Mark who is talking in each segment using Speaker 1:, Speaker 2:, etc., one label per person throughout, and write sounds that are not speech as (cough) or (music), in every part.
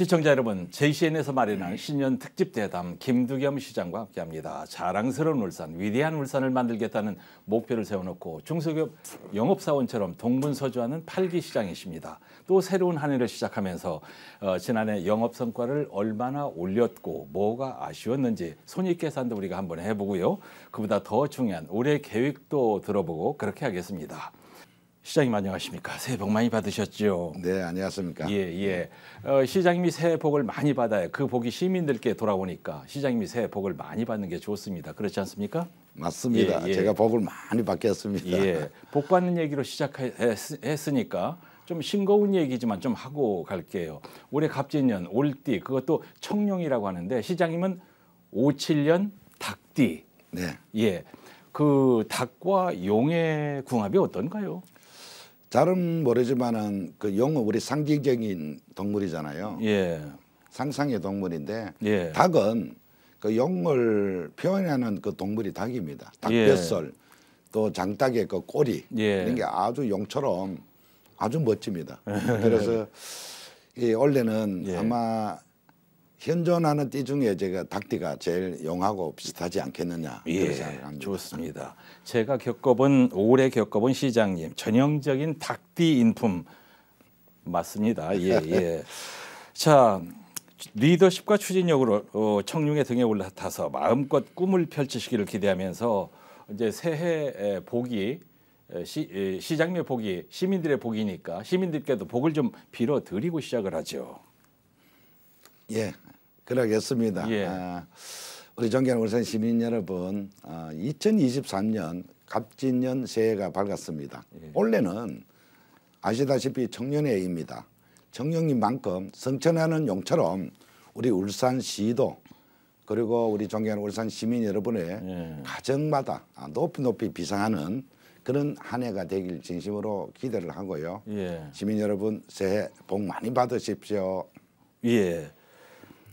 Speaker 1: 시청자 여러분, JCN에서 마련한 네. 신년 특집 대담 김두겸 시장과 함께합니다. 자랑스러운 울산, 위대한 울산을 만들겠다는 목표를 세워놓고 중소기업 영업사원처럼 동분서주하는 8기 시장이십니다. 또 새로운 한 해를 시작하면서 어, 지난해 영업 성과를 얼마나 올렸고 뭐가 아쉬웠는지 손익 계산도 우리가 한번 해보고요. 그보다 더 중요한 올해 계획도 들어보고 그렇게 하겠습니다. 시장님 안녕하십니까? 새해 복 많이 받으셨죠? 네, 안녕하십니까? 예, 예. 어, 시장님이 새해 복을 많이 받아야 그 복이 시민들께 돌아오니까 시장님이 새해 복을 많이 받는 게 좋습니다. 그렇지 않습니까? 맞습니다. 예, 예. 제가
Speaker 2: 복을 많이 받겠습니다. 예.
Speaker 1: 복 받는 얘기로 시작했으니까 좀 싱거운 얘기지만 좀 하고 갈게요. 올해 갑진년 올띠 그것도 청룡이라고 하는데 시장님은
Speaker 2: 57년 닭띠. 네. 예. 그 닭과 용의 궁합이 어떤가요? 잘은 모르지만은 그 용은 우리 상징적인 동물이잖아요. 예. 상상의 동물인데 예. 닭은 그 용을 표현하는 그 동물이 닭입니다. 닭뼛살 예. 또 장닭의 그 꼬리 예. 이런 게 아주 용처럼 아주 멋집니다. 그래서 (laughs) 이 원래는 예. 아마 현존하는 띠 중에 제가 닭띠가 제일 용하고 비슷하지 않겠느냐 예, 좋습니다.
Speaker 1: 제가 겪어본 오래 겪어본 시장님 전형적인 닭띠 인품 맞습니다. 예, (laughs) 예. 자 리더십과 추진력으로 어, 청룡의 등에 올라타서 마음껏 꿈을 펼치시기를 기대하면서 이제 새해 복이 시, 시장의 복이 시민들의 복이니까 시민들께도 복을 좀 빌어 드리고 시작을 하죠.
Speaker 2: 예, 그러겠습니다. 예. 아, 우리 존경하는 울산 시민 여러분, 아, 2023년 갑진년 새해가 밝았습니다. 예. 올해는 아시다시피 청년의 해입니다. 청년님만큼 성천하는 용처럼 우리 울산시도 그리고 우리 존경하는 울산 시민 여러분의 예. 가정마다 높이 높이 비상하는 그런 한 해가 되길 진심으로 기대를 하고요. 예. 시민 여러분 새해 복 많이 받으십시오. 예.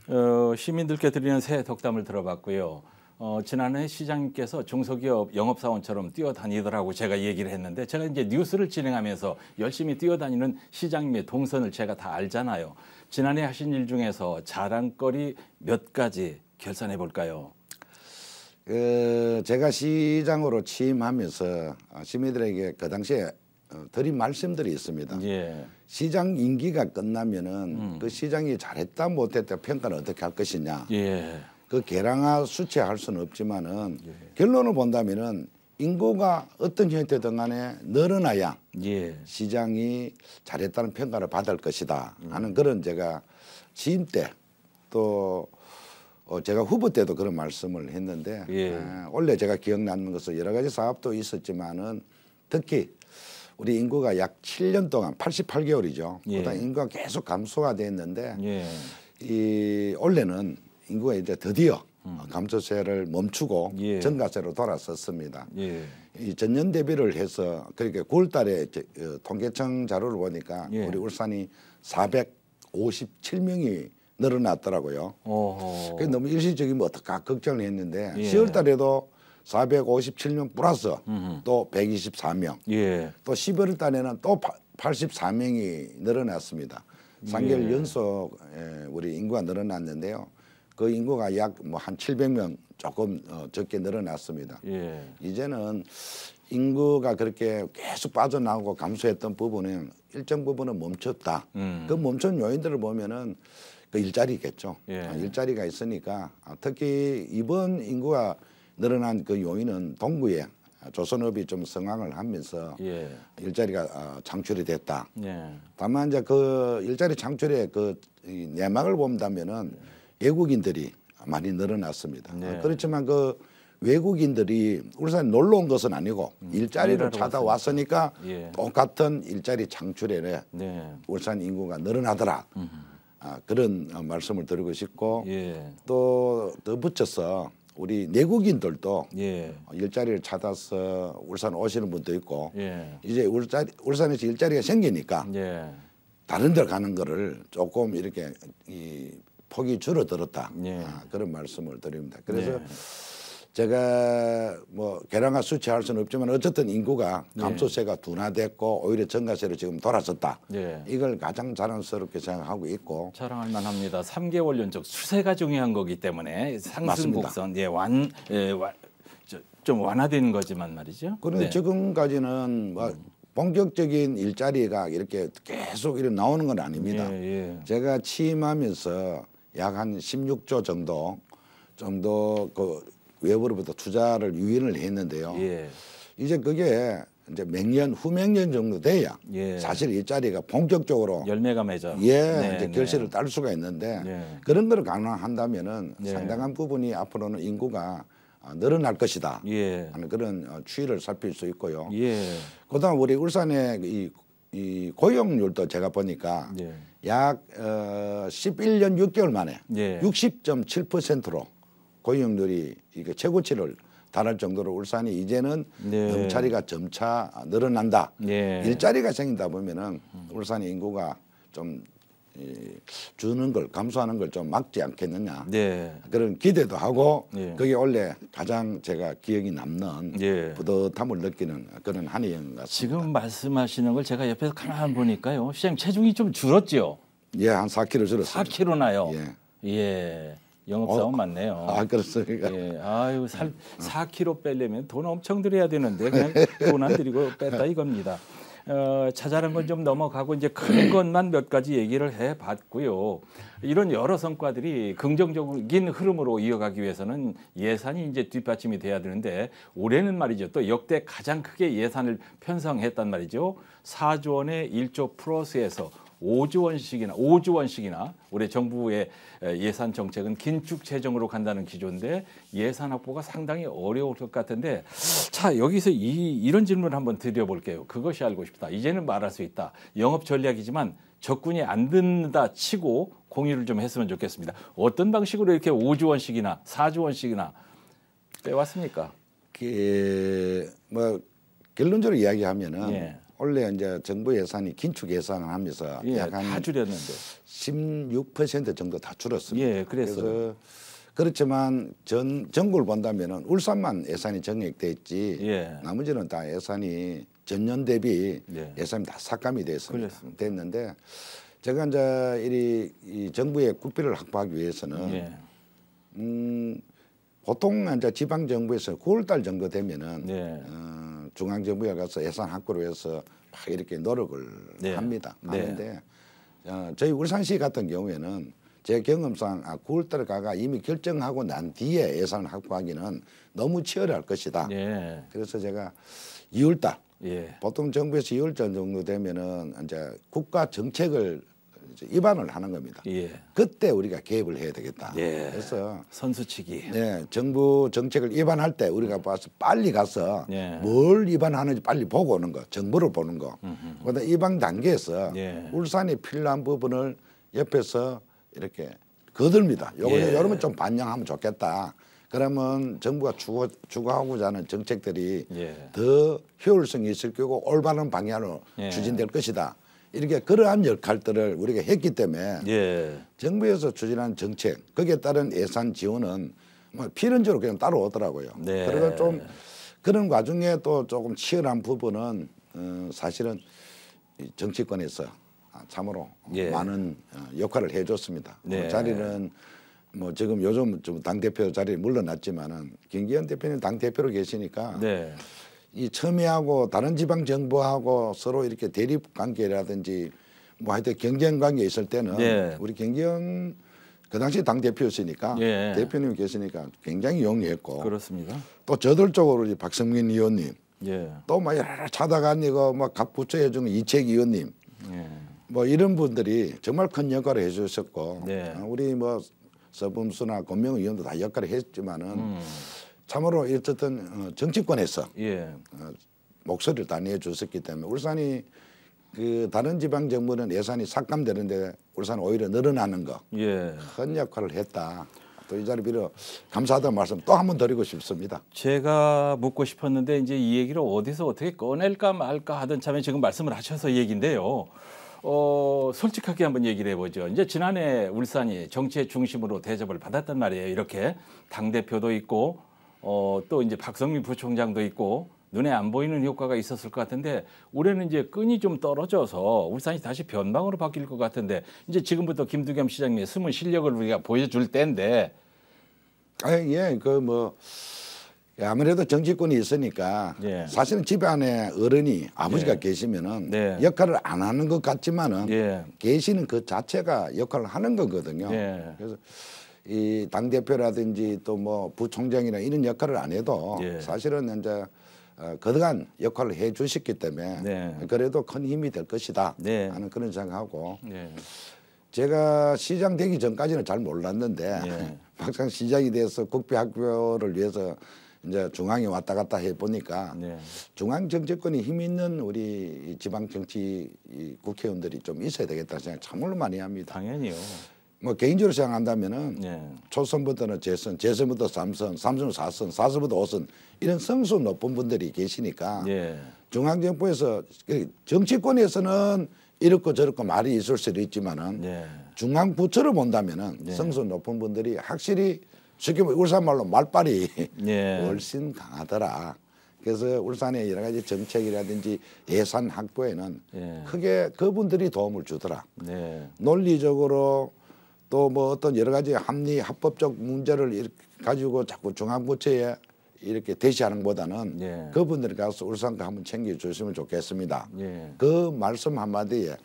Speaker 2: 어, 시민들께 드리는 새해 덕담을
Speaker 1: 들어봤고요. 어, 지난해 시장님께서 중소기업 영업사원처럼 뛰어다니더라고 제가 얘기를 했는데 제가 이제 뉴스를 진행하면서 열심히 뛰어다니는 시장님의 동선을 제가 다
Speaker 2: 알잖아요.
Speaker 1: 지난해 하신 일 중에서 자랑거리 몇 가지 결산해 볼까요?
Speaker 2: 그 제가 시장으로 취임하면서 시민들에게 그 당시에 어, 드린 말씀들이 있습니다. 예. 시장 임기가 끝나면은 음. 그 시장이 잘했다 못했다 평가를 어떻게 할 것이냐. 예. 그 계량화 수치할 수는 없지만은 예. 결론을 본다면은 인구가 어떤 형태든 간에 늘어나야 예. 시장이 잘했다는 평가를 받을 것이다 하는 음. 그런 제가 취임 때또 어, 제가 후보 때도 그런 말씀을 했는데 예. 아, 원래 제가 기억나는 것은 여러 가지 사업도 있었지만은 특히 우리 인구가 약 7년 동안 88개월이죠. 예. 그다 인구가 계속 감소가 됐는데 예. 이 원래는 인구가 이제 드디어 음. 감소세를 멈추고 예. 증가세로 돌아섰습니다. 예. 이 전년 대비를 해서 그렇게 9월달에 어, 통계청 자료를 보니까 예. 우리 울산이 457명이 늘어났더라고요. 그게 너무 일시적이면 어떡까 걱정을 했는데 10월달에도 예. 457명 플러스 음흠. 또 124명 예. 또 11월 달에는 또 84명이 늘어났습니다. 3개월 예. 연속 예, 우리 인구가 늘어났는데요. 그 인구가 약 뭐 한 700명 조금 어, 적게 늘어났습니다. 예. 이제는 인구가 그렇게 계속 빠져나오고 감소했던 부분은 일정 부분은 멈췄다. 음. 그 멈춘 요인들을 보면은 그 일자리겠죠. 예. 아, 일자리가 있으니까 아, 특히 이번 인구가 늘어난 그 요인은 동구에 조선업이 좀 성황을 하면서 예. 일자리가 어, 창출이 됐다. 예. 다만 이제 그 일자리 창출의 그 내막을 본다면은 외국인들이 많이 늘어났습니다. 네. 그렇지만 그 외국인들이 울산에 놀러 온 것은 아니고 음, 일자리를 찾아왔으니까 예. 똑같은 일자리 창출에 네. 네. 울산 인구가 늘어나더라. 음흠. 아, 그런 말씀을 드리고 싶고 예. 또더붙여서 우리 내국인들도 예. 어, 일자리를 찾아서 울산 오시는 분도 있고 예. 이제 울산 울산에서 일자리가 생기니까 예. 다른 데 가는 거를 조금 이렇게 이 폭이 줄어들었다 예. 아, 그런 말씀을 드립니다. 그래서 네. 제가 뭐 계량화 수치할 수는 없지만 어쨌든 인구가 네. 감소세가 둔화됐고 오히려 증가세로 지금 돌아섰다. 예. 이걸 가장 자랑스럽게 생각하고 있고
Speaker 1: 자랑할 만합니다. 3개월 연속 수세가 중요한 거기 때문에 상승 곡선 예완 예, 완, 예, 좀 완화된 거지만 말이죠. 그런데 네.
Speaker 2: 지금까지는 뭐 음. 본격적인 일자리가 이렇게 계속 이렇게 나오는 건 아닙니다. 예, 예. 제가 취임하면서 약 한 16조 정도 정도 그 외부로부터 투자를 유인을 했는데요. 예. 이제 그게 이제 맹년 후맹년 정도 돼야 예. 사실 일자리가 본격적으로 열매가 맺어 예 네, 이제 네. 결실을 네. 딸 수가 있는데 네. 그런 걸가능한다면은 예. 상당한 부분이 앞으로는 인구가 어, 늘어날 것이다 예. 하는 그런 어, 추이를 살필 수 있고요. 예. 그다음 우리 울산의 이, 이 고용률도 제가 보니까 예. 약 어, 11년 6개월 만에 예. 60.7%로 고위험들이 이게 최고치를 달할 정도로 울산이 이제는 네. 넘차리가 점차 늘어난다.
Speaker 1: 네. 일자리가
Speaker 2: 생긴다 보면은 울산의 인구가 좀 주는 걸 감소하는 걸 좀 막지 않겠느냐 네. 그런 기대도 하고 네. 그게 원래 가장 제가 기억이 남는 네. 뿌듯함을 느끼는 그런 한 해인 같습니다.
Speaker 1: 지금 말씀하시는 걸 제가 옆에서 가만 보니까요. 시장 체중이 좀줄었지
Speaker 2: 예, 한 4kg 줄었어요.
Speaker 1: 4kg나요? 예. 예. 영업사원 어, 맞네요. 아 그렇습니까? 예, 아유 살 4kg 음. 빼려면 돈 엄청 들여야 되는데 그냥 (laughs) 돈안 들이고 뺐다 이겁니다. 어, 자잘한 건 좀 넘어가고 이제 큰 네. 것만 몇 가지 얘기를 해봤고요. 이런 여러 성과들이 긍정적인 흐름으로 이어가기 위해서는 예산이 이제 뒷받침이 돼야 되는데 올해는 말이죠. 또 역대 가장 크게 예산을 편성했단 말이죠. 4조 원에 1조 플러스에서 5조 원씩이나 5조 원씩이나 우리 정부의 예산 정책은 긴축 재정으로 간다는 기조인데 예산 확보가 상당히 어려울 것 같은데 자 여기서 이, 이런 질문을 한번 드려볼게요. 그것이 알고 싶다. 이제는 말할 수 있다. 영업 전략이지만 적군이 안 듣는다 치고 공유를 좀 했으면 좋겠습니다. 어떤 방식으로 이렇게 5조 원씩이나 4조 원씩이나
Speaker 2: 빼왔습니까? 그, 뭐 결론적으로 이야기하면은 예. 원래 이제 정부 예산이 긴축 예산을 하면서 예, 약간 다 줄였는데 16% 정도 다 줄었습니다. 예, 그래서, 그래서 그렇지만 전 전국을 본다면은 울산만 예산이 정액돼 있지 예. 나머지는 다 예산이 전년 대비 예. 산이다 삭감이 됐습니다. 그랬습니다. 됐는데 제가 이제 이리 이 정부의 국비를 확보하기 위해서는 예. 음 보통 이제 지방 정부에서 9월달 정도 되면은 예. 어, 중앙정부에 가서 예산 확보를 위해서 막 이렇게 노력을 네. 합니다. 하는데 네. 어, 저희 울산시 같은 경우에는 제 경험상 아, 9월달 가가 이미 결정하고 난 뒤에 예산을 확보하기는 너무 치열할 것이다. 예. 그래서 제가 2월달 예. 보통 정부에서 2월달 정도 되면은 이제 국가 정책을 이제 입안을 하는 겁니다. 예. 그때 우리가 개입을 해야 되겠다. 예. 그래서 선수치기. 네, 정부 정책을 입안할 때 우리가 봐서 빨리 가서 예. 뭘 입안하는지 빨리 보고 오는 거, 정보를 보는 거. 음흠. 음, 음. 그러다 입안 단계에서 예. 울산이 필요한 부분을 옆에서 이렇게 거듭니다. 요거 예. 여러분 좀 반영하면 좋겠다. 그러면 정부가 추구, 추구하고자 하는 정책들이 예. 더 효율성이 있을 거고 올바른 방향으로 예. 추진될 것이다. 이렇게 그러한 역할들을 우리가 했기 때문에 예. 정부에서 추진한 정책 거기에 따른 예산 지원은 뭐 필연적으로 그냥 따로오더라고요 네. 그래서 좀 그런 과정에 또 조금 치열한 부분은 어, 사실은 정치권에서 참으로 예. 많은 어, 역할을 해줬습니다. 뭐 네. 그 자리는 뭐 지금 요즘 좀 당 대표 자리 에 물러났지만은 김기현 대표님 당 대표로 계시니까. 네. 이 첨예하고 다른 지방 정부하고 서로 이렇게 대립 관계라든지 뭐 하여튼 경쟁 관계 있을 때는 예. 우리 경경 그 당시 당 대표였으니까 예. 대표님 계시니까 굉장히 용이했고 그렇습니다. 또 저들 쪽으로 이제 박성민 의원님 예. 또막 여러 찾아간 이거 막각 부처해 주는 이책 의원님 예. 뭐 이런 분들이 정말 큰 역할을 해주셨고 네. 우리 뭐 서범수나 권명 의원도 다 역할을 했지만은. 음. 참으로 어쨌든 어, 정치권에서 예. 어, 목소리를 다니 내줬었기 때문에 울산이 그 다른 지방 정부는 예산이 삭감되는데 울산 오히려 늘어나는 거큰 예. 역할을 했다. 또 이 자리 빌어 감사하다는 말씀 또 한 번 드리고 싶습니다.
Speaker 1: 제가 묻고 싶었는데 이제 이 얘기를 어디서 어떻게 꺼낼까 말까 하던 참에 지금 말씀을 하셔서 얘기인데요. 어, 솔직하게 한번 얘기를 해보죠. 이제 지난해 울산이 정치의 중심으로 대접을 받았단 말이에요. 이렇게 당대표도 있고 어, 또 이제 박성민 부총장도 있고 눈에 안 보이는 효과가 있었을 것 같은데 올해는 이제 끈이 좀 떨어져서 울산이 다시 변방으로 바뀔 것 같은데 이제 지금부터 김두겸 시장님의 숨은 실력을 우리가 보여줄 때인데
Speaker 2: 아, 예, 그뭐 예, 아무래도 정치권이 있으니까 예. 사실은 집 안에 어른이 아버지가 예. 계시면은 네. 역할을 안 하는 것 같지만은 예. 계시는 그 자체가 역할을 하는 거거든요. 예. 그래서 이당 대표라든지 또 뭐 부총장이나 이런 역할을 안 해도 예. 사실은 이제 어, 거듭한 역할을 해 주셨기 때문에 네. 그래도 큰 힘이 될 것이다 네. 하는 그런 생각하고 네. 제가 시장 되기 전까지는 잘 몰랐는데 네. (laughs) 막상 시장이 돼서 국비학교를 위해서 이제 중앙에 왔다 갔다 해 보니까 네. 중앙 정치권이 힘 있는 우리 지방 정치 국회의원들이 좀 있어야 되겠다 생각 참으로 많이 합니다. 당연히요. 뭐 개인적으로 생각한다면은 예. 초선부터는 재선, 재선부터 삼선, 삼선 사선, 사선부터 오선 이런 성수 높은 분들이 계시니까 예. 중앙정부에서 그 정치권에서는 이렇고 저렇고 말이 있을 수도 있지만은 예. 중앙부처를 본다면은 예. 성수 높은 분들이 확실히 쉽게 뭐 울산말로 말빨이 예. (laughs) 훨씬 강하더라. 그래서 울산의 여러 가지 정책이라든지 예산 확보에는 예. 크게 그분들이 도움을 주더라. 논리적으로 또뭐 어떤 여러 가지 합리 합법적 문제를 이렇게 가지고 자꾸 중앙부처에 이렇게 대시하는 것보다는 예. 그분들이 가서 울산과 한번 챙겨주시면 좋겠습니다. 예. 그 말씀 한마디에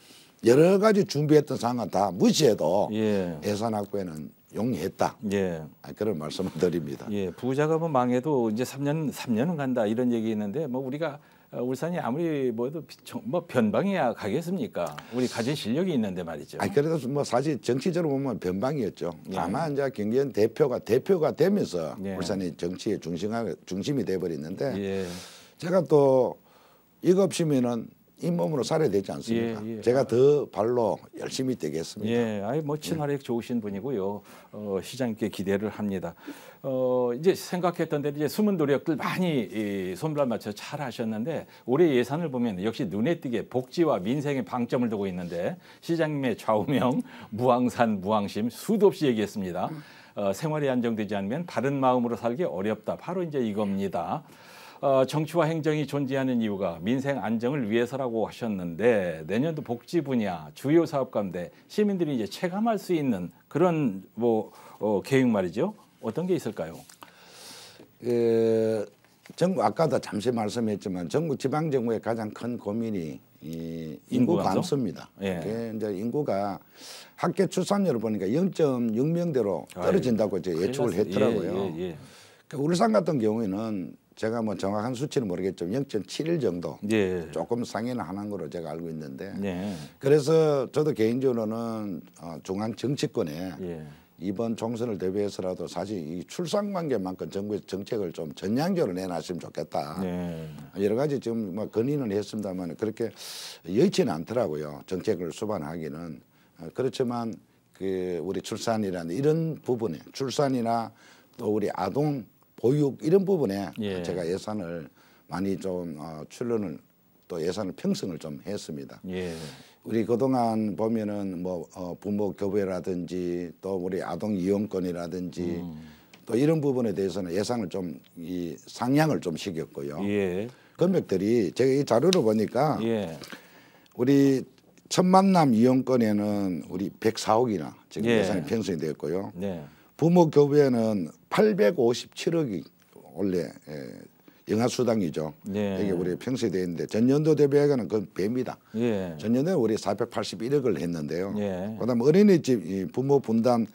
Speaker 2: 여러 가지 준비했던 상황은 다 무시해도 예. 예산확보에는 용이했다. 예. 아, 그런 말씀을 드립니다. 예. 부작업은
Speaker 1: 망해도 이제 3년, 3년은 간다 이런 얘기 있는데 뭐 우리가 어, 울산이 아무리 뭐도 해뭐 변방이야 가겠습니까? 우리 가진 실력이 있는데 말이죠. 아
Speaker 2: 그래도 뭐 사실 정치적으로 보면 변방이었죠. 예. 다만 이제 김기현 대표가 대표가 되면서 예. 울산이 정치의 중심 중심이 돼버렸는데 예. 제가 또 이거 없으면은 이 몸으로 살아야 되지 않습니까? 예, 예. 제가 더 발로 열심히 되겠습니다
Speaker 1: 예, 아예 멋진 예. 활약 좋으신 분이고요. 어, 시장님께 기대를 합니다. 어, 이제 생각했던 대로 이제 숨은 노력들 많이 이, 손발 맞춰 잘 하셨는데 올해 예산을 보면 역시 눈에 띄게 복지와 민생에 방점을 두고 있는데 시장님의 좌우명 무항산 무항심 수도 없이 얘기했습니다. 어, 생활이 안정되지 않으면 바른 마음으로 살기 어렵다. 바로 이제 이겁니다. 어, 정치와 행정이 존재하는 이유가 민생 안정을 위해서라고 하셨는데 내년도 복지 분야 주요 사업 가운데 시민들이 이제 체감할 수 있는 그런 뭐 어, 계획 말이죠. 어떤 게 있을까요?
Speaker 2: 에, 예, 정부 아까도 잠시 말씀했지만 정부 지방 정부의 가장 큰 고민이 이 인구 감소입니다. 예. 이제 인구가 학계 출산율을 보니까 0.6명대로 떨어진다고 아, 예. 이제 예측을 했더라고요. 예, 예, 예. 그 울산 같은 경우에는 제가 뭐 정확한 수치는 모르겠지만 0.7일 정도 예. 조금 상회는 하는 걸로 제가 알고 있는데 예. 그래서 저도 개인적으로는 어, 중앙 정치권에 예. 이번 총선을 대비해서라도 사실 이 출산 관계만큼 정부의 정책을 좀 전향적으로 내놨으면 좋겠다. 네. 여러 가지 지금 뭐 건의는 했습니다만 그렇게 여의치는 않더라고요. 정책을 수반하기는 어, 그렇지만 그 우리 출산이라는 이런 부분에 출산이나 또 우리 아동 보육 이런 부분에 예. 제가 예산을 많이 좀 어, 출연을 또 예산을 평성을 좀 했습니다. 예. 우리 그동안 보면은 뭐 어, 부모 교배라든지 또 우리 아동 이용권이라든지 음. 또 이런 부분에 대해서는 예산을 좀이 상향을 좀 시켰고요. 예. 금액들이 제가 이 자료를 보니까 예. 우리 첫 만남 이용권에는 우리 104억이나 지금 예. 산이 편성이 되었고요. 네. 부모 교부에는 857억이 원래 예, 영하수당이죠
Speaker 1: 예. 이게 우리
Speaker 2: 평세있는데 전년도 대비하고는 그건 배입니다. 예. 전년에 우리 481억을 했는데요. 예. 그다음 어린이집 부모 분담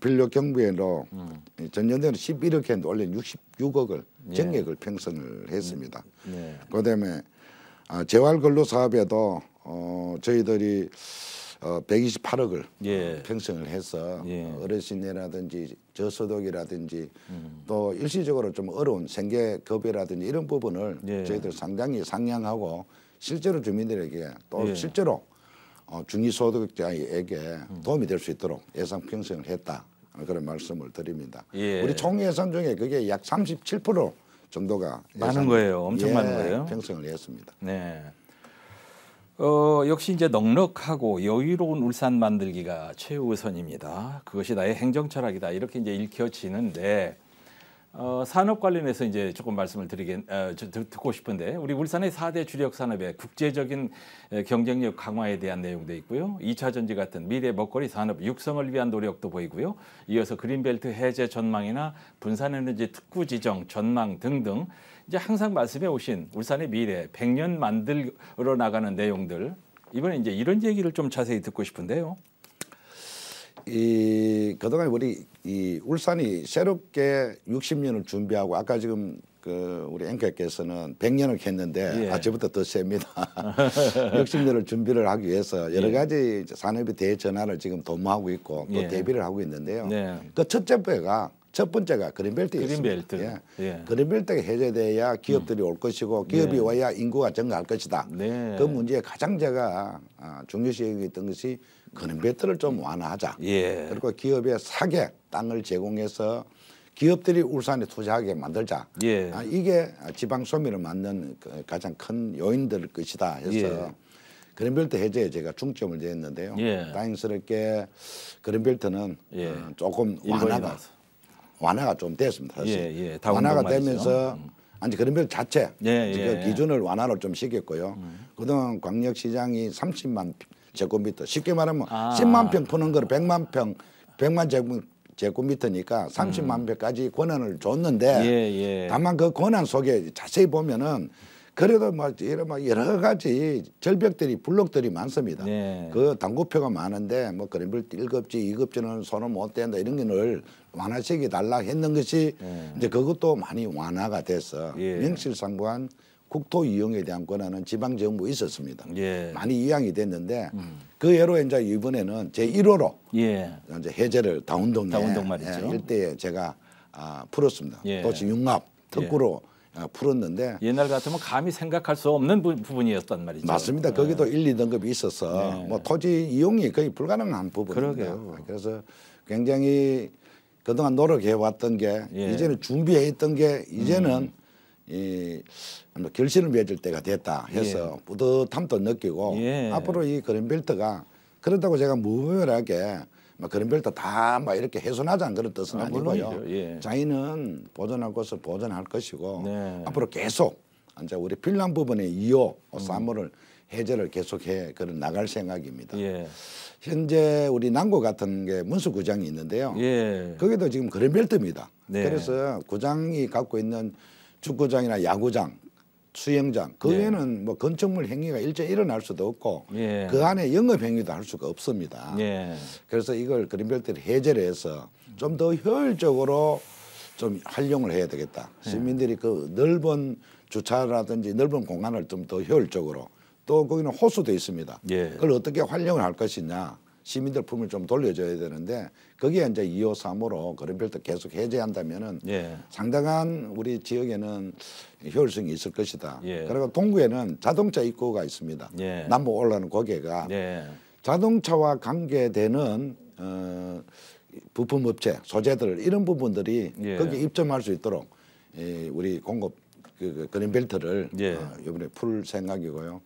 Speaker 2: 빌요 경비로 음. 전년도에는 11억 했는데 원래 66억을 예. 정액을 편성을 했습니다. 음. 예. 그다음에 아, 재활근로 사업에도 어, 저희들이 어, 128억을 예. 편성을 해서 예. 어르신이라든지 저소득이라든지 음. 또 일시적으로 좀 어려운 생계급여라든지 이런 부분을 예. 저희들 상당히 상향하고 실제로 주민들에게 또 예. 실제로 어, 중위소득자에게 음. 도움이 될 수 있도록 예산 편성을 했다 그런 말씀을 드립니다. 예. 우리 총 예산 중에 그게 약 37% 정도가 많은 거예요. 엄청 예, 많은 거예요. 평성을 했습니다. 네.
Speaker 1: 어, 역시 이제 넉넉하고 여유로운 울산 만들기가 최우선입니다. 그것이 나의 행정 철학이다. 이렇게 이제 읽혀지는데 어, 산업 관련해서 이제 조금 말씀을 드리긴 어, 듣고 싶은데 우리 울산의 4대 주력 산업의 국제적인 경쟁력 강화에 대한 내용도 있고요. 2차 전지 같은 미래 먹거리 산업 육성을 위한 노력도 보이고요. 이어서 그린벨트 해제 전망이나 분산에너지 특구 지정 전망 등등 이제 항상 말씀해 오신 울산의 미래 100년 만들어 나가는 내용들 이번에 이제 이런 얘기를 좀 자세히 듣고 싶은데요.
Speaker 2: 이 그동안 우리 이 울산이 새롭게 60년을 준비하고 아까 지금 그 우리 앵커께서는 100년을 했는데 예. 아침부터 더 셉니다. 60년을 (laughs) 준비를 하기 위해서 여러 예. 가지 산업의 대전환을 지금 도모하고 있고 또 예. 대비를 하고 있는데요. 네. 그 첫째 배가 첫 번째가 그린벨트에 그린벨트. 예. 예. 그린벨트가 해제돼야 기업들이 음. 올 것이고 네. 기업이 네. 와야 인구가 증가할 것이다. 네. 그 문제에 가장 제가 아, 중요시 여겼던 것이 그린벨트를 좀 완화하자. 예. 그리고 기업의사계 땅을 제공해서 기업들이 울산에 투자하게 만들자. 예. 아, 이게 지방 소비를 막는 그 가장 큰 요인들 것이다 해서 예. 그린벨트 해제에 제가 중점을 줬는데요. 예. 다행스럽게 그린벨트는 예. 어, 조금 완화가 완화가 좀 됐습니다. 사실. 예, 예, 완화가 되면서 음. 안 그런 별 자체 예, 예, 그 기준을 완화를 좀 시켰고요. 음. 그동안 광역시장이 30만 제곱미터 쉽게 말하면 아. 10만 평 푸는 걸 100만 평 100만 제곱 미터 제곱미터니까 30만 음. 평까지 권한을 줬는데 예, 예. 다만 그 권한 속에 자세히 보면은 그래도 막 이런 막 여러 가지 절벽들이 블록들이 많습니다. 네. 그 당구표가 많은데 뭐 그림을 일급지이급지는 손을 못 댄다 이런 게늘 완화책이 달라 했는 것이 네. 이제 그것도 많이 완화가 돼서 예. 명실상부한 국토 이용에 대한 권한은 지방 정부에 있었습니다. 예. 많이 이양이 됐는데 음. 그 예로 이제 이번에는 제 1호로 예. 이제 해제를 다운동에 다운동 예, 일대에 제가 아, 풀었습니다. 예. 도시 융합 특구로 예. 아, 풀었는데
Speaker 1: 옛날 같으면 감히 생각할 수 없는 부, 분이었단 말이죠.
Speaker 2: 맞습니다. 네. 거기도 1, 2등급이 있어서 네. 뭐 토지 이용이 거의 불가능한 부분입니그요 그래서 굉장히 그동안 노력해왔던 게 예. 이제는 준비해있던 게 이제는 음. 이 결실을 맺을 때가 됐다 해서 예. 뿌듯함도 느끼고 예. 앞으로 이 그린벨트가 그렇다고 제가 무분별하게 뭐 그런 별도 다막 이렇게 훼손하자는 그런 뜻은 아, 니고요 예. 자연은 보존할 것을 보존할 것이고 네. 앞으로 계속 이제 우리 필란 부분에이어 뭐 사물을 해제를 계속해 그런 나갈 생각입니다. 예. 현재 우리 남구 같은 게 문수 구장이 있는데요. 예. 거기도 지금 그런 별도입니다. 네. 그래서 구장이 갖고 있는 축구장이나 야구장 수영장 그 네. 외에는 뭐 건축물 행위가 일제 일어날 수도 없고 예. 그 안에 영업 행위도 할 수가 없습니다. 예. 그래서 이걸 그린벨트를 해제를 해서 좀 더 효율적으로 좀 활용을 해야 되겠다. 예. 시민들이 그 넓은 주차라든지 넓은 공간을 좀 더 효율적으로 또 거기는 호수도 있습니다. 예. 그걸 어떻게 활용을 할 것이냐 시민들 품을 좀 돌려줘야 되는데 거기에 이제 2호, 3호로 그린벨트 계속 해제한다면은 예. 상당한 우리 지역에는 효율성이 있을 것이다. 예. 그리고 동구에는 자동차 입구가 있습니다. 예. 남북 올라오는 고개가 예. 자동차와 관계되는 어, 부품 업체, 소재들 이런 부분들이 예. 거기에 입점할 수 있도록 에, 우리 공급 그, 그 그린벨트를 예. 어, 이번에 풀 생각이고요.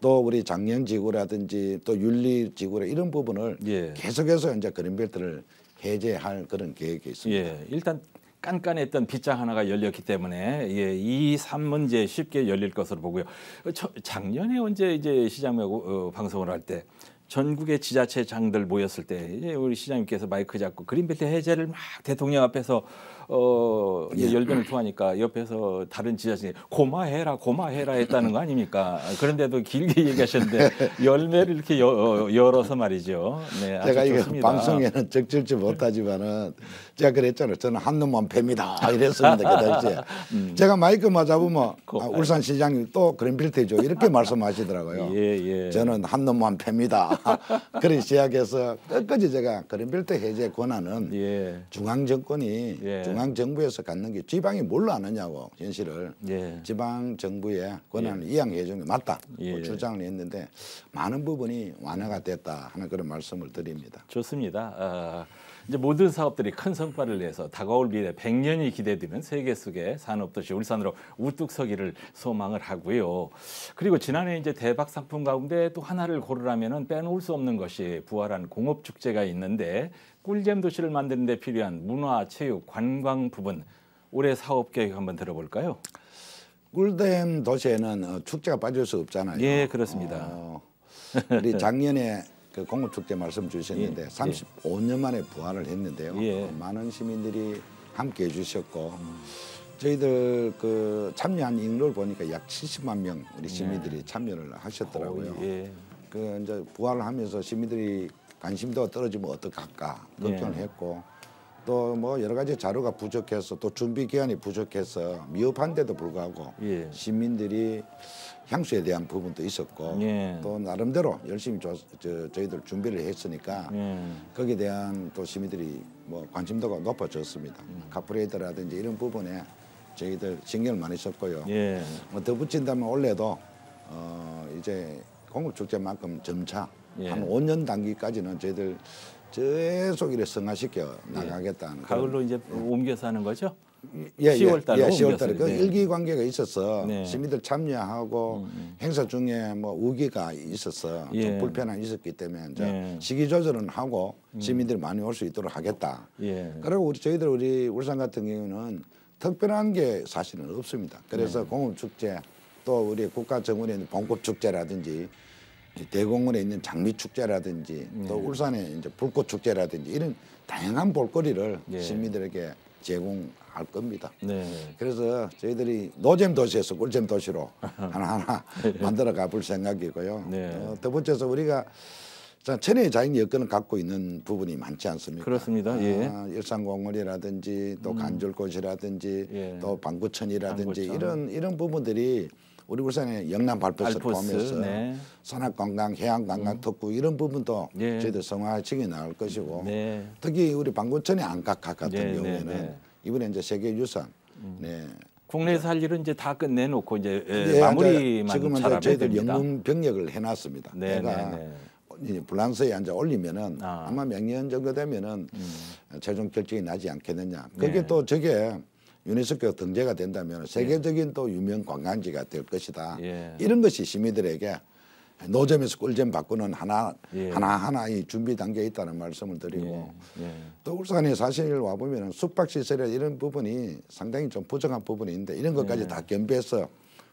Speaker 2: 또 우리 장년 지구라든지 또 윤리 지구라 이런 부분을 예. 계속해서 이제 그린벨트를 해제할 그런 계획이 있습니다. 예. 일단
Speaker 1: 깐깐했던 빗장 하나가 열렸기 때문에 예, 이삼 문제 쉽게 열릴 것으로 보고요. 어, 저, 작년에 언제 이제 시장 어, 방송을 할때 전국의 지자체장들 모였을 때 우리 시장님께서 마이크 잡고 그린벨트 해제를 막 대통령 앞에서 어 예. 열변을 토하니까 옆에서 다른 지자체 고마해라 고마해라 했다는 거 아닙니까? 그런데도 길게 얘기하셨는데 열매를 이렇게 여, 어, 열어서 말이죠. 네, 제가 이거 방송에는
Speaker 2: 적절치 못하지만은 제가 그랬잖아요. 저는 한 놈만 뱀이다 이랬었는데그 당시에. (laughs) 음. 제가 마이크만 잡으면 아, 울산 시장님 또 그린벨트죠 이렇게 말씀하시더라고요. 예, 예. 저는 한 놈만 뱀이다. (laughs) 그래 시작해서 끝까지 제가 그린벨트 해제 권한은 예. 중앙 정권이 예. 중앙 정부에서 갖는 게 지방이 뭘로 아느냐고 현실을 예. 지방 정부의 권한을 예. 이양해 주는 게 맞다 그 주장을 했는데 많은 부분이 완화가 됐다 하는 그런 말씀을 드립니다. 좋습니다.
Speaker 1: 어... 이제 모든 사업들이 큰 성과를 내서 다가올 미래 100년이 기대되는 세계 속의 산업도시 울산으로 우뚝 서기를 소망을 하고요. 그리고 지난해 이제 대박 상품 가운데 또 하나를 고르라면 빼놓을 수 없는 것이 부활한 공업 축제가 있는데 꿀잼 도시를 만드는 데 필요한 문화, 체육, 관광 부분 올해
Speaker 2: 사업 계획 한번 들어볼까요? 꿀댐 도시에는 어, 축제가 빠질 수 없잖아요. 예, 그렇습니다. 어, 우리 작년에 그 공급축 때 말씀 주셨는데 예. 35년 만에 부활을 했는데요. 예. 그 많은 시민들이 함께 해주셨고 음. 저희들 그 참여한 인력을 보니까 약 70만 명 우리 시민들이 예. 참여를 하셨더라고요. 오, 예. 그 이제 부활을 하면서 시민들이 관심도가 떨어지면 어떡할까 예. 걱정을 했고 또뭐 여러 가지 자료가 부족해서 또 준비 기간이 부족해서 미흡한데도 불구하고 예. 시민들이 향수에 대한 부분도 있었고 예. 또 나름대로 열심히 저, 저, 저희들 준비를 했으니까 예. 거기에 대한 또 시민들이 뭐 관심도가 높아졌습니다. 음. 카프레이드라든지 이런 부분에 저희들 신경을 많이 썼고요. 예. 뭐더 붙인다면 올해도 어 이제 공급축제만큼 점차 예. 한 5년 단기까지는 저희들 계속 이래 성화시켜 나가겠다는. 가을로
Speaker 1: 이제 예. 옮겨서 하는 거죠? 예, 10월 예. 예, 달에 예, 10월 달에 그 네. 일기
Speaker 2: 관계가 있어서 네. 시민들 참여하고 음. 음. 행사 중에 뭐 우기가 있어서 예. 좀 불편함이 있었기 때문에 이제 예. 시기 조절은 하고 음. 시민들이 많이 올 수 있도록 하겠다. 예. 그리고 우리 저희들 우리 울산 같은 경우는 특별한 게 사실은 없습니다. 그래서 네. 공업 축제 또 우리 국가 정원의 봉급 축제라든지 대공원에 있는 장미축제라든지 또 네. 울산에 이제 불꽃축제라든지 이런 다양한 볼거리를 네. 시민들에게 제공할 겁니다. 네. 그래서 저희들이 노잼 도시에서 꿀잼 도시로 (laughs) 하나하나 네. 만들어 가볼 생각이고요. 네. 어, 두 번째서 우리가 천혜의 자연 여건을 갖고 있는 부분이 많지 않습니까? 그렇습니다. 아, 예. 아, 일산공원이라든지 또 음. 간절곶이라든지 예. 또 방구천이라든지 방구천. 이런 이런 부분들이 우리 울산의 영남 발포스 포함해서 네. 산악관광, 해양관광 음. 특구 이런 부분도 네. 저희들 성화 측이 나올 것이고 네. 특히 우리 방구천의 안각각 같은 경우에는 네. 이번에 이제 세계 유산 음.
Speaker 1: 네. 국내에서 할 일은 이제 다 끝내놓고 이제 예, 예 마무리만 지금은 이제 저희들 영문
Speaker 2: 병력을 해놨습니다. 네, 내가 네, 네. 불란서에 앉아 올리면은 아. 마몇 년 정도 되면은 음. 최종 결정이 나지 않겠느냐. 그게 네. 또 저게 유네스코 등재가 된다면 세계적인 또 유명 관광지가 될 것이다. 예. 이런 것이 시민들에게 노점에서 꿀잼 바꾸는 하나 예. 하나 하나 의 준비 단계에 있다는 말씀을 드리고 예. 예. 또 울산에 사실 와보면 숙박 시설에 이런 부분이 상당히 좀부정한 부분이 있는데 이런 것까지 예. 다 겸비해서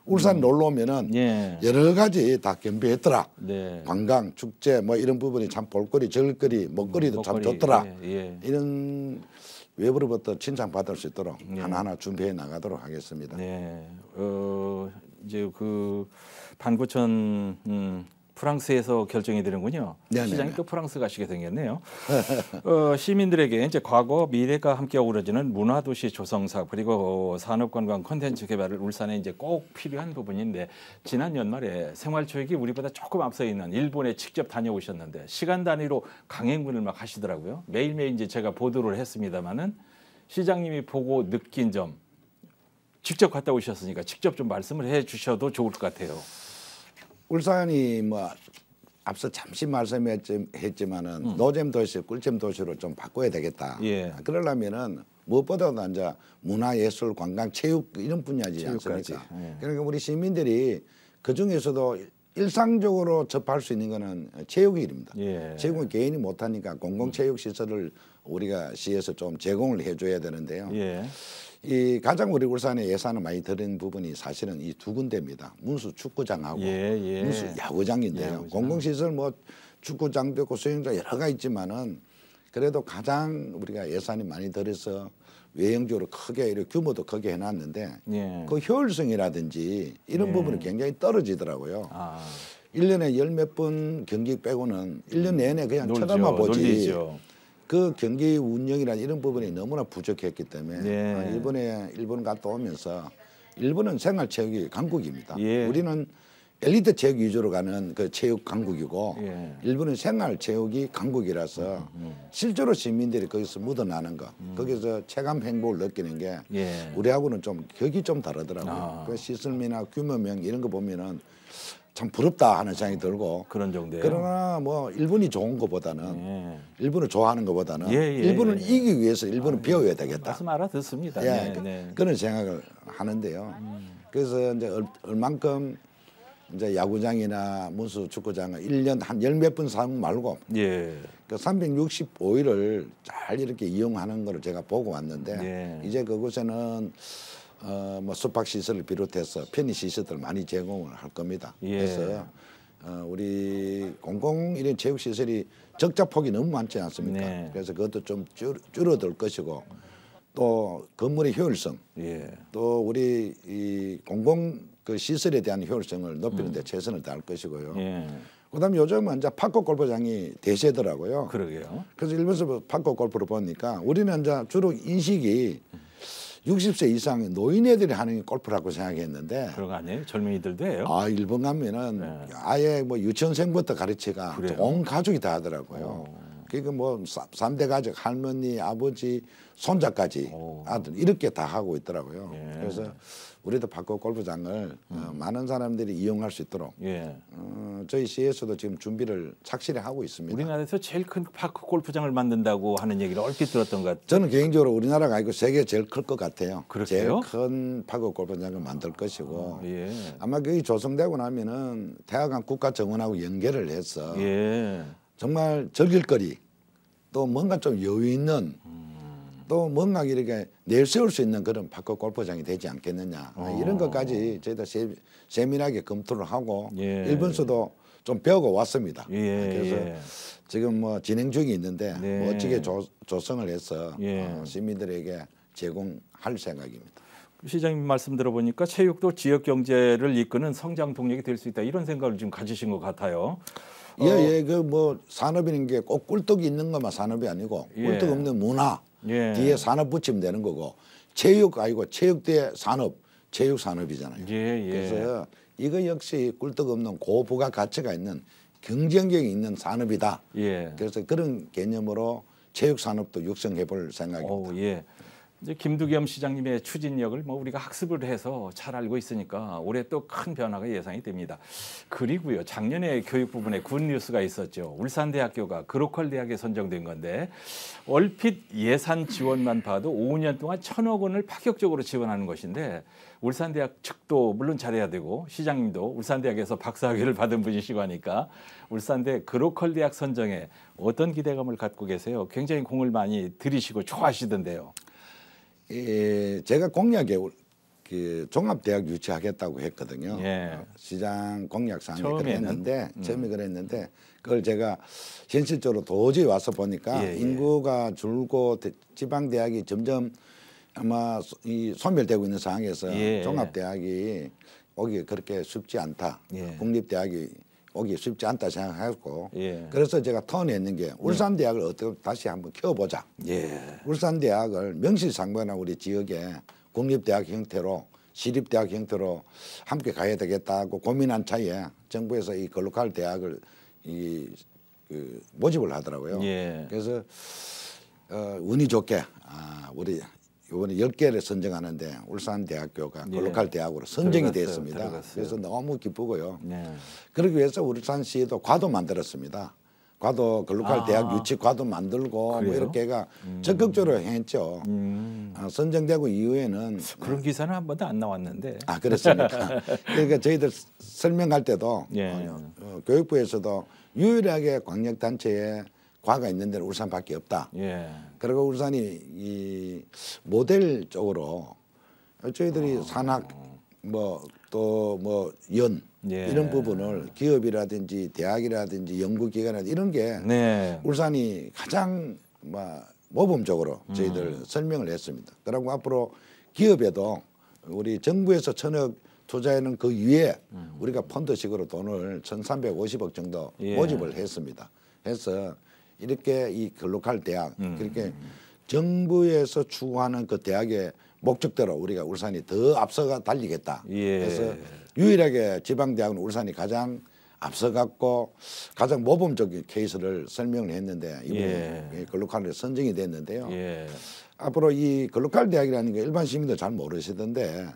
Speaker 2: 울산 음. 놀러 오면은 예. 여러 가지 다 겸비했더라 네. 관광 축제 뭐 이런 부분이 참 볼거리 절거리 먹거리도 먹거리, 참 좋더라 이런 외부로부터 칭찬받을 수 있도록 네. 하나하나 준비해 나가도록 하겠습니다. 네. 어, 이제 그 반구천
Speaker 1: 음, 프랑스에서 결정이 되는군요. 네네네. 네, 시장이 네. 또 프랑스 가시게 생겼네요. (laughs) 어, 시민들에게 이제 과거 미래가 함께 어우러지는 문화 도시 조성 사업 그리고 산업관광 콘텐츠 개발을 울산에 이제 꼭 필요한 부분인데 지난 연말에 생활초액이 우리보다 조금 앞서 있는 일본에 직접 다녀오셨는데 시간 단위로 강행군을 막 하시더라고요. 매일매일 이제 제가 보도를 했습니다마는 시장님이 보고 느낀 점 직접 갔다 오셨으니까 직접 좀 말씀을 해 주셔도 좋을 것 같아요.
Speaker 2: 울산이 뭐 앞서 잠시 말씀했지만은 음. 노잼 도시, 꿀잼 도시로 좀 바꿔야 되겠다. 예. 그러려면은 무엇보다도 이제 문화, 예술, 관광, 체육 이런 분야지 않습니까? 예. 그러니까 우리 시민들이 그 중에서도 일상적으로 접할 수 있는 거는 체육 일입니다.
Speaker 1: 예. 체육은
Speaker 2: 개인이 못하니까 공공체육 시설을 우리가 시에서 좀 제공을 해줘야 되는데요. 예. 이 가장 우리 울산에 예산을 많이 들인 부분이 사실은 이 두 군데입니다. 문수 축구장하고 예, 예. 문수 야구장인데요. 야구장. 공공시설 뭐 축구장도 있고 수영장 여러가 있지만은 그래도 가장 우리가 예산이 많이 들어서 외형적으로 크게 이렇게 규모도 크게 해놨는데 예. 그 효율성이라든지 이런 예. 부분이 굉장히 떨어지더라고요. 아. 1년에 열 몇 번 경기 빼고는 1년 내내 그냥 놀죠, 쳐다만 보지. 놀리죠. 그 경기 운영이라는 이런 부분이 너무나 부족했기 때문에 예. 일본에 어, 일본 갔다 오면서 일본은 생활 체육이 강국입니다. 예. 우리는 엘리트 체육 위주로 가는 그 체육 강국이고 예. 일본은 생활 체육이 강국이라서 음, 음. 음. 실제로 시민들이 거기서 묻어나는 거 음. 거기서 체감 행복을 느끼는 게 예. 우리하고는 좀 격이 좀 다르더라고요. 아. 그 시설미나 규모명 이런 거 보면은 참 부럽다 하는 생각이 들고 그런 정도예요. 그러나 뭐 일본이 좋은 것보다는 예. 일본을 좋아하는 것보다는 예, 예, 일본을 예, 예. 이기기 위해서 일본은 아, 비워야 되겠다. 말씀 알아 듣습니다. 예, 네, 그, 네. 그런 생각을 하는데요. 음. 그래서 이제 얼, 만큼 이제 야구장이나 문수 축구장을 일년 한 열 몇 번 사용 말고 예. 그 365일을 잘 이렇게 이용하는 걸 제가 보고 왔는데 예. 이제 그곳에는 어, 뭐 숙박시설을 비롯해서 편의시설들 많이 제공을 할 겁니다. 예. 그래서 어, 우리 공공 이런 체육시설이 적자폭이 너무 많지 않습니까? 네. 그래서 그것도 좀 줄, 줄어들 것이고 또 건물의 효율성 예. 또 우리 이 공공 그 시설에 대한 효율성을 높이는 데 음. 최선을 다할 것이고요. 예. 그다음에 요즘은 이제 파코 골프장이 대세더라고요. 그러게요. 그래서 일본에서 파코 골프를 보니까 우리는 이제 주로 인식이 음. 60세 이상의 노인애들이 하는 게 골프라고 생각했는데
Speaker 1: 그런가 아니에요? 젊은이들도 해요? 아
Speaker 2: 일본 가면은 네. 아예 뭐 유치원생부터 가르치가 온 가족이 다 하더라고요. 오. 어. 그러니까 뭐삼대 가족 할머니, 아버지, 손자까지 아들 이렇게 다 하고 있더라고요. 예. 그래서 우리도 바꿔 골프장을 어, 음. 어, 많은 사람들이 이용할 수 있도록 예. 어, 저희 시에서도 지금 준비를 착실히 하고 있습니다.
Speaker 1: 우리나라에서 제일 큰 파크 골프장을
Speaker 2: 만든다고 하는 얘기를 얼핏 들었던 것 같아요. 저는 개인적으로 우리나라가 아니고 세계 제일 클 것 같아요. 그렇게요? 제일 큰 파크 골프장을 만들 것이고 아, 예. 아마 그게 조성되고 나면은 태화강 국가 정원하고 연계를 해서 예. 정말 즐길거리 또 뭔가 좀 여유 있는 또 뭔가 이렇게 내세울 수 있는 그런 바꿔 골프장이 되지 않겠느냐 어. 이런 것까지 저희가 세밀하게 검토를 하고 예. 일본서도 좀 배우고 왔습니다. 예. 예. 그래서 예. 지금 뭐 진행 중이 있는데 네. 멋지게 뭐 조, 조성을 해서 예. 어, 시민들에게 제공할 생각입니다. 시장님 말씀
Speaker 1: 들어보니까 체육도 지역 경제를 이끄는 성장 동력이 될 수 있다 이런 생각을 지금
Speaker 2: 가지신 것 같아요. 어. 예, 예. 그 뭐 산업이라는 게꼭 꿀떡이 있는 것만 산업이 아니고 예. 꿀떡 없는 문화 예. 뒤에 산업 붙이면 되는 거고 체육 아니고 체육 대 산업 체육 산업이잖아요.
Speaker 1: 예, 예, 그래서
Speaker 2: 이거 역시 꿀떡 없는 고부가 가치가 있는 경쟁력이 있는 산업이다. 예. 그래서 그런 개념으로 체육 산업도 육성해 볼 생각입니다. 오,
Speaker 1: 김두겸 시장님의
Speaker 2: 추진력을 뭐
Speaker 1: 우리가 학습을 해서 잘 알고 있으니까 올해 또 큰 변화가 예상이 됩니다. 그리고요 작년에 교육 부분에 굿 뉴스가 있었죠. 울산대학교가 그로컬 대학에 선정된 건데 얼핏 예산 지원만 봐도 5년 동안 천억 원을 파격적으로 지원하는 것인데 울산대학 측도 물론 잘해야 되고 시장님도 울산대학에서 박사학위를 받은 분이시고 하니까 울산대 그로컬 대학 선정에 어떤 기대감을 갖고 계세요? 굉장히 공을 많이 들이시고 좋아하시던데요.
Speaker 2: 이 예, 제가 공약에 그 종합대학 유치하겠다고 했거든요. 예. 시장 공약상에 그랬는데 음. 처음에 그랬는데 그걸 제가 현실적으로 도저히 와서 보니까 예, 예. 인구가 줄고 지방 대학이 점점 아마 이 소멸되고 있는 상황에서 예. 종합대학이 오기 그렇게 쉽지 않다. 국립대학이 오기 쉽지 않다 생각하고 예. 그래서 제가 터했는게 울산대학을 예. 어떻게 다시 한번 키워보자. 예. 울산대학을 명실상부나 우리 지역에 국립대학 형태로 시립대학 형태로 함께 가야 되겠다고 고민한 차에 정부에서 이 글로컬 대학을 이 그, 모집을 하더라고요. 예. 그래서 어, 운이 좋게 아, 우리 요번에 열개를 선정하는데 울산대학교가 글 예. 로컬 대학으로 선정이 되었습니다. 그래서 너무 기쁘고요. 네. 그러기 위해서 울산시도 과도 만들었습니다. 과도 글로컬 아. 대학 유치 과도 만들고 뭐 이렇게가 음. 적극적으로 했죠. 음. 아, 선정되고 이후에는 그런
Speaker 1: 기사는 한 번도 안 나왔는데. 아 그렇습니까? (laughs)
Speaker 2: 그러니까 저희들 설명할 때도 예. 어, 어, 교육부에서도 유일하게 광역 단체에 과가 있는 데는 울산밖에 없다. 예. 그리고 울산이 이 모델 쪽으로 저희들이 어. 아. 산학 뭐 또 뭐연 예. 이런 부분을 기업이라든지 대학이라든지 연구기관이라든지 이런 게 네. 울산이 가장 뭐 모범적으로 저희들 음. 설명을 했습니다. 그리고 앞으로 기업에도 우리 정부에서 천억 투자에는 그 위에 음. 우리가 펀드식으로 돈을 1 3 5 0억 정도 예. 모집을 했습니다. 해서 이렇게 이 글로컬 그 대학 음. 그렇게 정부에서 추구하는 그 대학의 목적대로 우리가 울산이 더 앞서가 달리겠다. 예. 그래서 유일하게 지방 대학은 울산이 가장 앞서갔고 가장 모범적인 케이스를 설명을 했는데 이번에 예. 글로컬에 그 선정이 됐는데요. 예. 앞으로 이 글로컬 그 대학이라는 게 일반 시민도 잘 모르시던데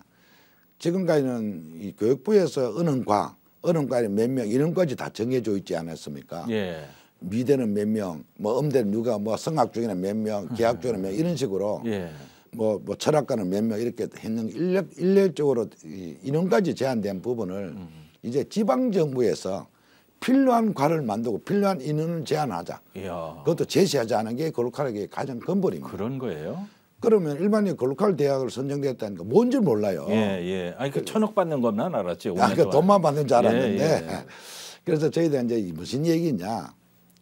Speaker 2: 지금까지는 이 교육부에서 은흥과 은흥과에 몇 명 이름까지 런다 정해져 있지 않았습니까? 예. 미대는 몇 명, 뭐 음대는 누가, 뭐 성악 중에는몇 명, 계학 음. 중에는몇 이런 식으로 예. 뭐, 뭐철학가는몇 명 이렇게 했는 일렬, 일렬적으로 인원까지 제한된 부분을 음. 이제 지방 정부에서 필요한 과를 만들고 필요한 인원을 제한하자. 이야. 그것도 제시하지 않은 게 글로컬의 가장 근본입니다. 그런 거예요? 그러면 일반인 글로칼 대학을 선정됐다는 거 뭔지 몰라요. 예,
Speaker 1: 예. 아니, 그, 그 천억 받는 것만 알았지. 아, 그 돈만 받는 줄 알았는데. 예, 예.
Speaker 2: (laughs) 그래서 저희들 이제 무슨 얘기냐.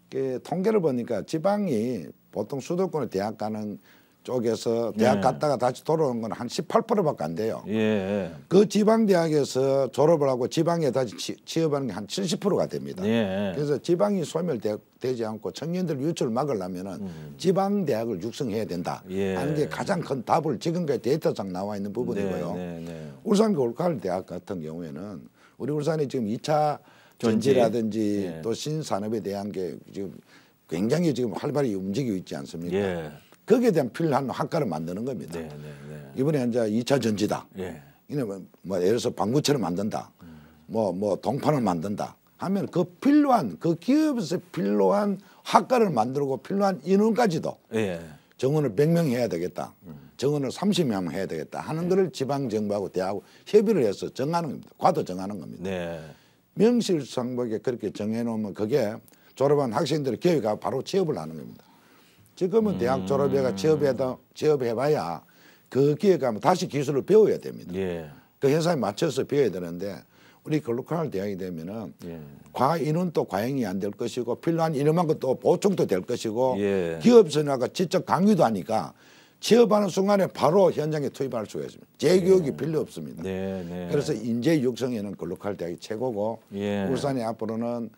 Speaker 2: 그 통계를 보니까 지방이 보통 수도권에 대학 가는 쪽에서 네. 대학 예. 갔다가 다시 돌아오는 건 한 18%밖에 안 돼요.
Speaker 1: 예.
Speaker 2: 그 지방 대학에서 졸업을 하고 지방에 다시 취업하는 게 한 70%가 됩니다.
Speaker 1: 예. 그래서
Speaker 2: 지방이 소멸되지 않고 청년들 유출을 막으려면은 음. 지방 대학을 육성해야 된다. 하는 예. 게 가장 큰 답을 지금까지 데이터상 나와 있는 부분이고요. 네, 네, 네. 울산 골칼 대학 같은 경우에는 우리 울산이 지금 2차 전지라든지 예. 또 신산업에 대한 게 지금 굉장히 지금 활발히 움직이고 있지 않습니까? 예. 거기에 대한 필요한 학과를 만드는 겁니다. 네, 네, 네. 이번에 이제 2차 전지다. 예. 뭐, 뭐 예를 들어서 방구체를 만든다. 뭐뭐 뭐 동판을 만든다. 하면 그 필요한 그 기업에서 필요한 학과를 만들고 필요한 인원까지도 예. 정원을 100명 해야 되겠다. 정원을 30명 해야 되겠다 하는 예. 네. 거를 지방 정부하고 대하고 협의를 해서 정하는 겁니다. 과도 정하는 겁니다. 네. 명실상부하게 그렇게 정해놓으면 그게 졸업한 학생들의 기회가 바로 취업을 하는 겁니다. 지금은 음. 대학 졸업해가 취업해다 취업해봐야 그기회 가면 다시 기술을 배워야 됩니다. 예. 그 현상에 맞춰서 배워야 되는데 우리 글로컬 대학이 되면은 예. 과인원또 과잉이 안 될 것이고 필요한 인원만큼 또 보충도 될 것이고 예. 기업 선화가 직접 강의도 하니까 취업하는 순간에 바로 현장에 투입할 수가 있습니다. 재교육이 네. 필요 없습니다. 네, 네. 그래서 인재 육성에는 글로컬 대학이 최고고 예. 울산이 앞으로는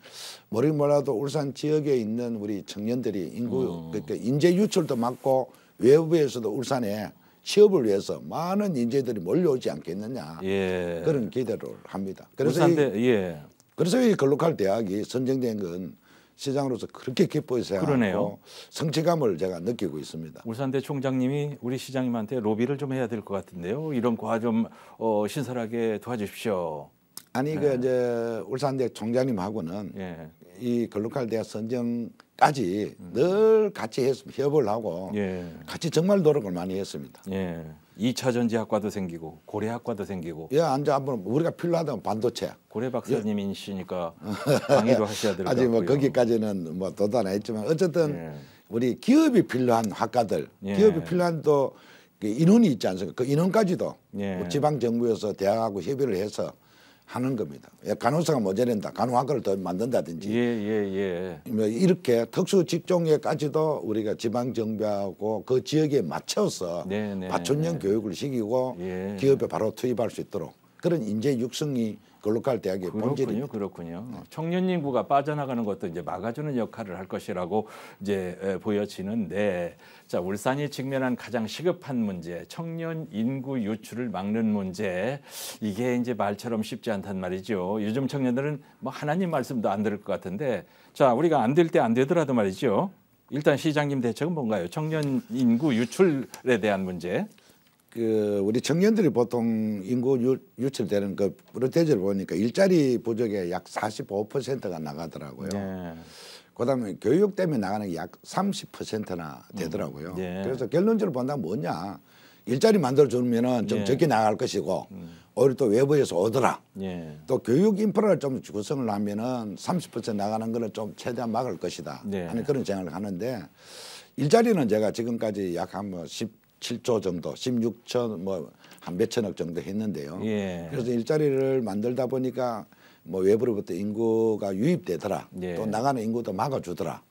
Speaker 2: 머리 몰라도 울산 지역에 있는 우리 청년들이 인구 어. 그러니까 인재 유출도 막고 외부에서도 울산에 취업을 위해서 많은 인재들이 몰려오지 않겠느냐
Speaker 1: 예. 그런
Speaker 2: 기대를 합니다. 그래서
Speaker 1: 울산대, 이, 예.
Speaker 2: 그래서 이 글로컬 대학이 선정된 건 시장으로서 그렇게 기뻐해 생각하고 성취감을 제가 느끼고 있습니다.
Speaker 1: 울산대 총장님이 우리 시장님한테 로비를 좀 해야 될 것 같은데요. 이런 과좀 어, 신설하게 도와주십시오.
Speaker 2: 아니 그 네. 그 이제 울산대 총장님하고는 네. 이 글로컬 대학 선정까지 음. 늘 같이 협업을 하고 예. 같이 정말 노력을 많이 했습니다. 예.
Speaker 1: 2차 전지학과도 생기고 고래학과도 생기고. 예, 앉아
Speaker 2: 한번 우리가 필요하다면
Speaker 1: 반도체. 고래 박사님이시니까 예. 강의도 하셔야 될 것 (laughs) 같고요. 아직 뭐
Speaker 2: 거기까지는 뭐 도달했지만 어쨌든 예. 우리 기업이 필요한 학과들, 예. 기업이 필요한 또 그 인원이 있지 않습니까? 그 인원까지도 뭐 지방 정부에서 대학하고 협의를 해서 하는 겁니다. 예, 간호사가 모자란다. 간호학과를 더 만든다든지. 예, 예, 예. 뭐 이렇게 특수 직종에까지도 우리가 지방 정비하고 그 지역에 맞춰서 네, 네, 맞춤형 네. 교육을 시키고 예. 기업에 바로 투입할 수 있도록 그런 인재 육성이 글로컬 대학의 본질이 그렇군요. 네.
Speaker 1: 청년 인구가 빠져나가는 것도 이제 막아주는 역할을 할 것이라고 이제 보여지는데 자 울산이 직면한 가장 시급한 문제 청년 인구 유출을 막는 문제 이게 이제 말처럼 쉽지 않단 말이죠. 요즘 청년들은 뭐 하나님 말씀도 안 들을 것 같은데 자 우리가 안 될 때 안 되더라도 말이죠. 일단 시장님 대책은 뭔가요? 청년 인구 유출에 대한 문제.
Speaker 2: 그 우리 청년들이 보통 인구 유, 유출되는 그 프로테즈를 보니까 일자리 부족에 약 45%가 나가더라고요. 네. 그다음에 교육 때문에 나가는 게 약 30%나 음. 되더라고요. 음. 네. 그래서 결론적으로 본다면 뭐냐? 일자리 만들어 주면은 좀 네. 적게 나갈 것이고 음. 오히려 또 외부에서 오더라. 예. 또 교육 인프라를 좀 구성을 하면은 30% 나가는 거를 좀 최대한 막을 것이다. 예. 하는 그런 생각을 하는데 일자리는 제가 지금까지 약 한뭐 10, 7조 정도, 16천 뭐 한 몇천억 정도 했는데요. 예. 그래서 일자리를 만들다 보니까 뭐 외부로부터 인구가 유입되더라. 예. 또 나가는 인구도 막아주더라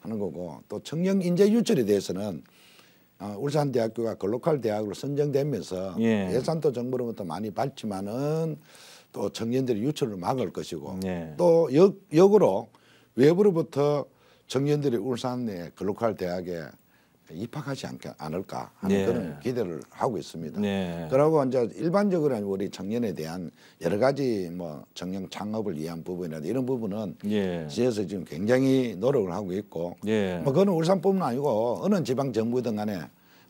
Speaker 2: 하는 거고 또 청년 인재 유출에 대해서는 어, 울산대학교가 글로컬 그 대학으로 선정되면서 예. 예산도 정부로부터 많이 받지만은 또청년들이 유출을 막을 것이고 예. 또 역, 역으로 외부로부터 청년들이 울산의 글로컬 그 대학에 입학하지 않게, 않을까 하는 네. 그런 기대를 하고 있습니다. 네. 그러고 이제 일반적으로 우리 청년에 대한 여러 가지 뭐 청년 창업을 위한 부분이나 이런 부분은 예. 시에서 지금 굉장히 노력을 하고 있고 예. 뭐 그거는 울산뿐만 아니고 어느 지방 정부든 간에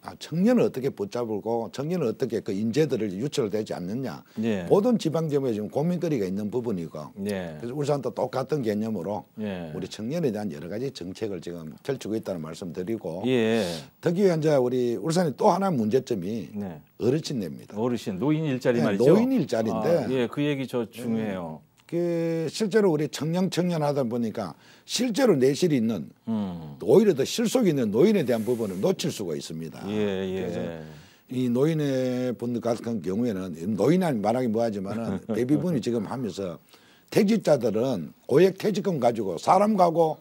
Speaker 2: 아, 청년을 어떻게 붙잡고 청년을 어떻게 그 인재들을 유출되지 않느냐 예. 모든 지방정부에 지금 고민거리가 있는 부분이고 예. 그래서 울산도 똑같은 개념으로 예. 우리 청년에 대한 여러 가지 정책을 지금 펼치고 있다는 말씀드리고 예. 특히 현재 우리 울산이 또 하나 문제점이 네. 어르신입니다. 어르신 노인 일자리 네, 말이죠. 노인 일자리인데 아,
Speaker 1: 예그 얘기 저 중요해요.
Speaker 2: 그 실제로 우리 청년 청년 하다 보니까 실제로 내실이 있는 음. 오히려 더실속 있는 노인에 대한 부분을 놓칠 수가 있습니다.
Speaker 1: 예, 예. 그래서
Speaker 2: 이 노인의 분들 같은 경우에는 노인한 말하기 뭐하지만은 (laughs) 대비분이 지금 하면서 퇴직자들은 고액 퇴직금 가지고 사람 가고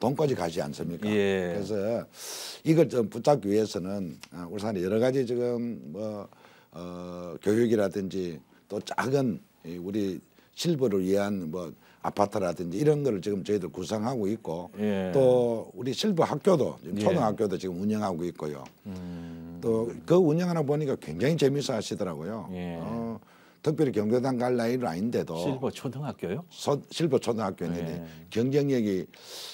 Speaker 2: 돈까지 가지 않습니까? 예. 그래서 이걸 좀 붙잡기 위해서는 울산에 아, 여러 가지 지금 뭐 어, 교육이라든지 또 작은 우리 실버를 위한 뭐 아파트라든지 이런 거를 지금 저희들 구상하고 있고 예. 또 우리 실버 학교도 지금 예. 초등학교도 예. 지금 운영하고 있고요. 음. 또그 운영하나 보니까 굉장히 재미있어 하시더라고요. 예. 어, 특별히 경제당 갈 나이는 아닌데도 실버
Speaker 1: 초등학교요?
Speaker 2: 서, 실버 초등학교인데 예. 경쟁력이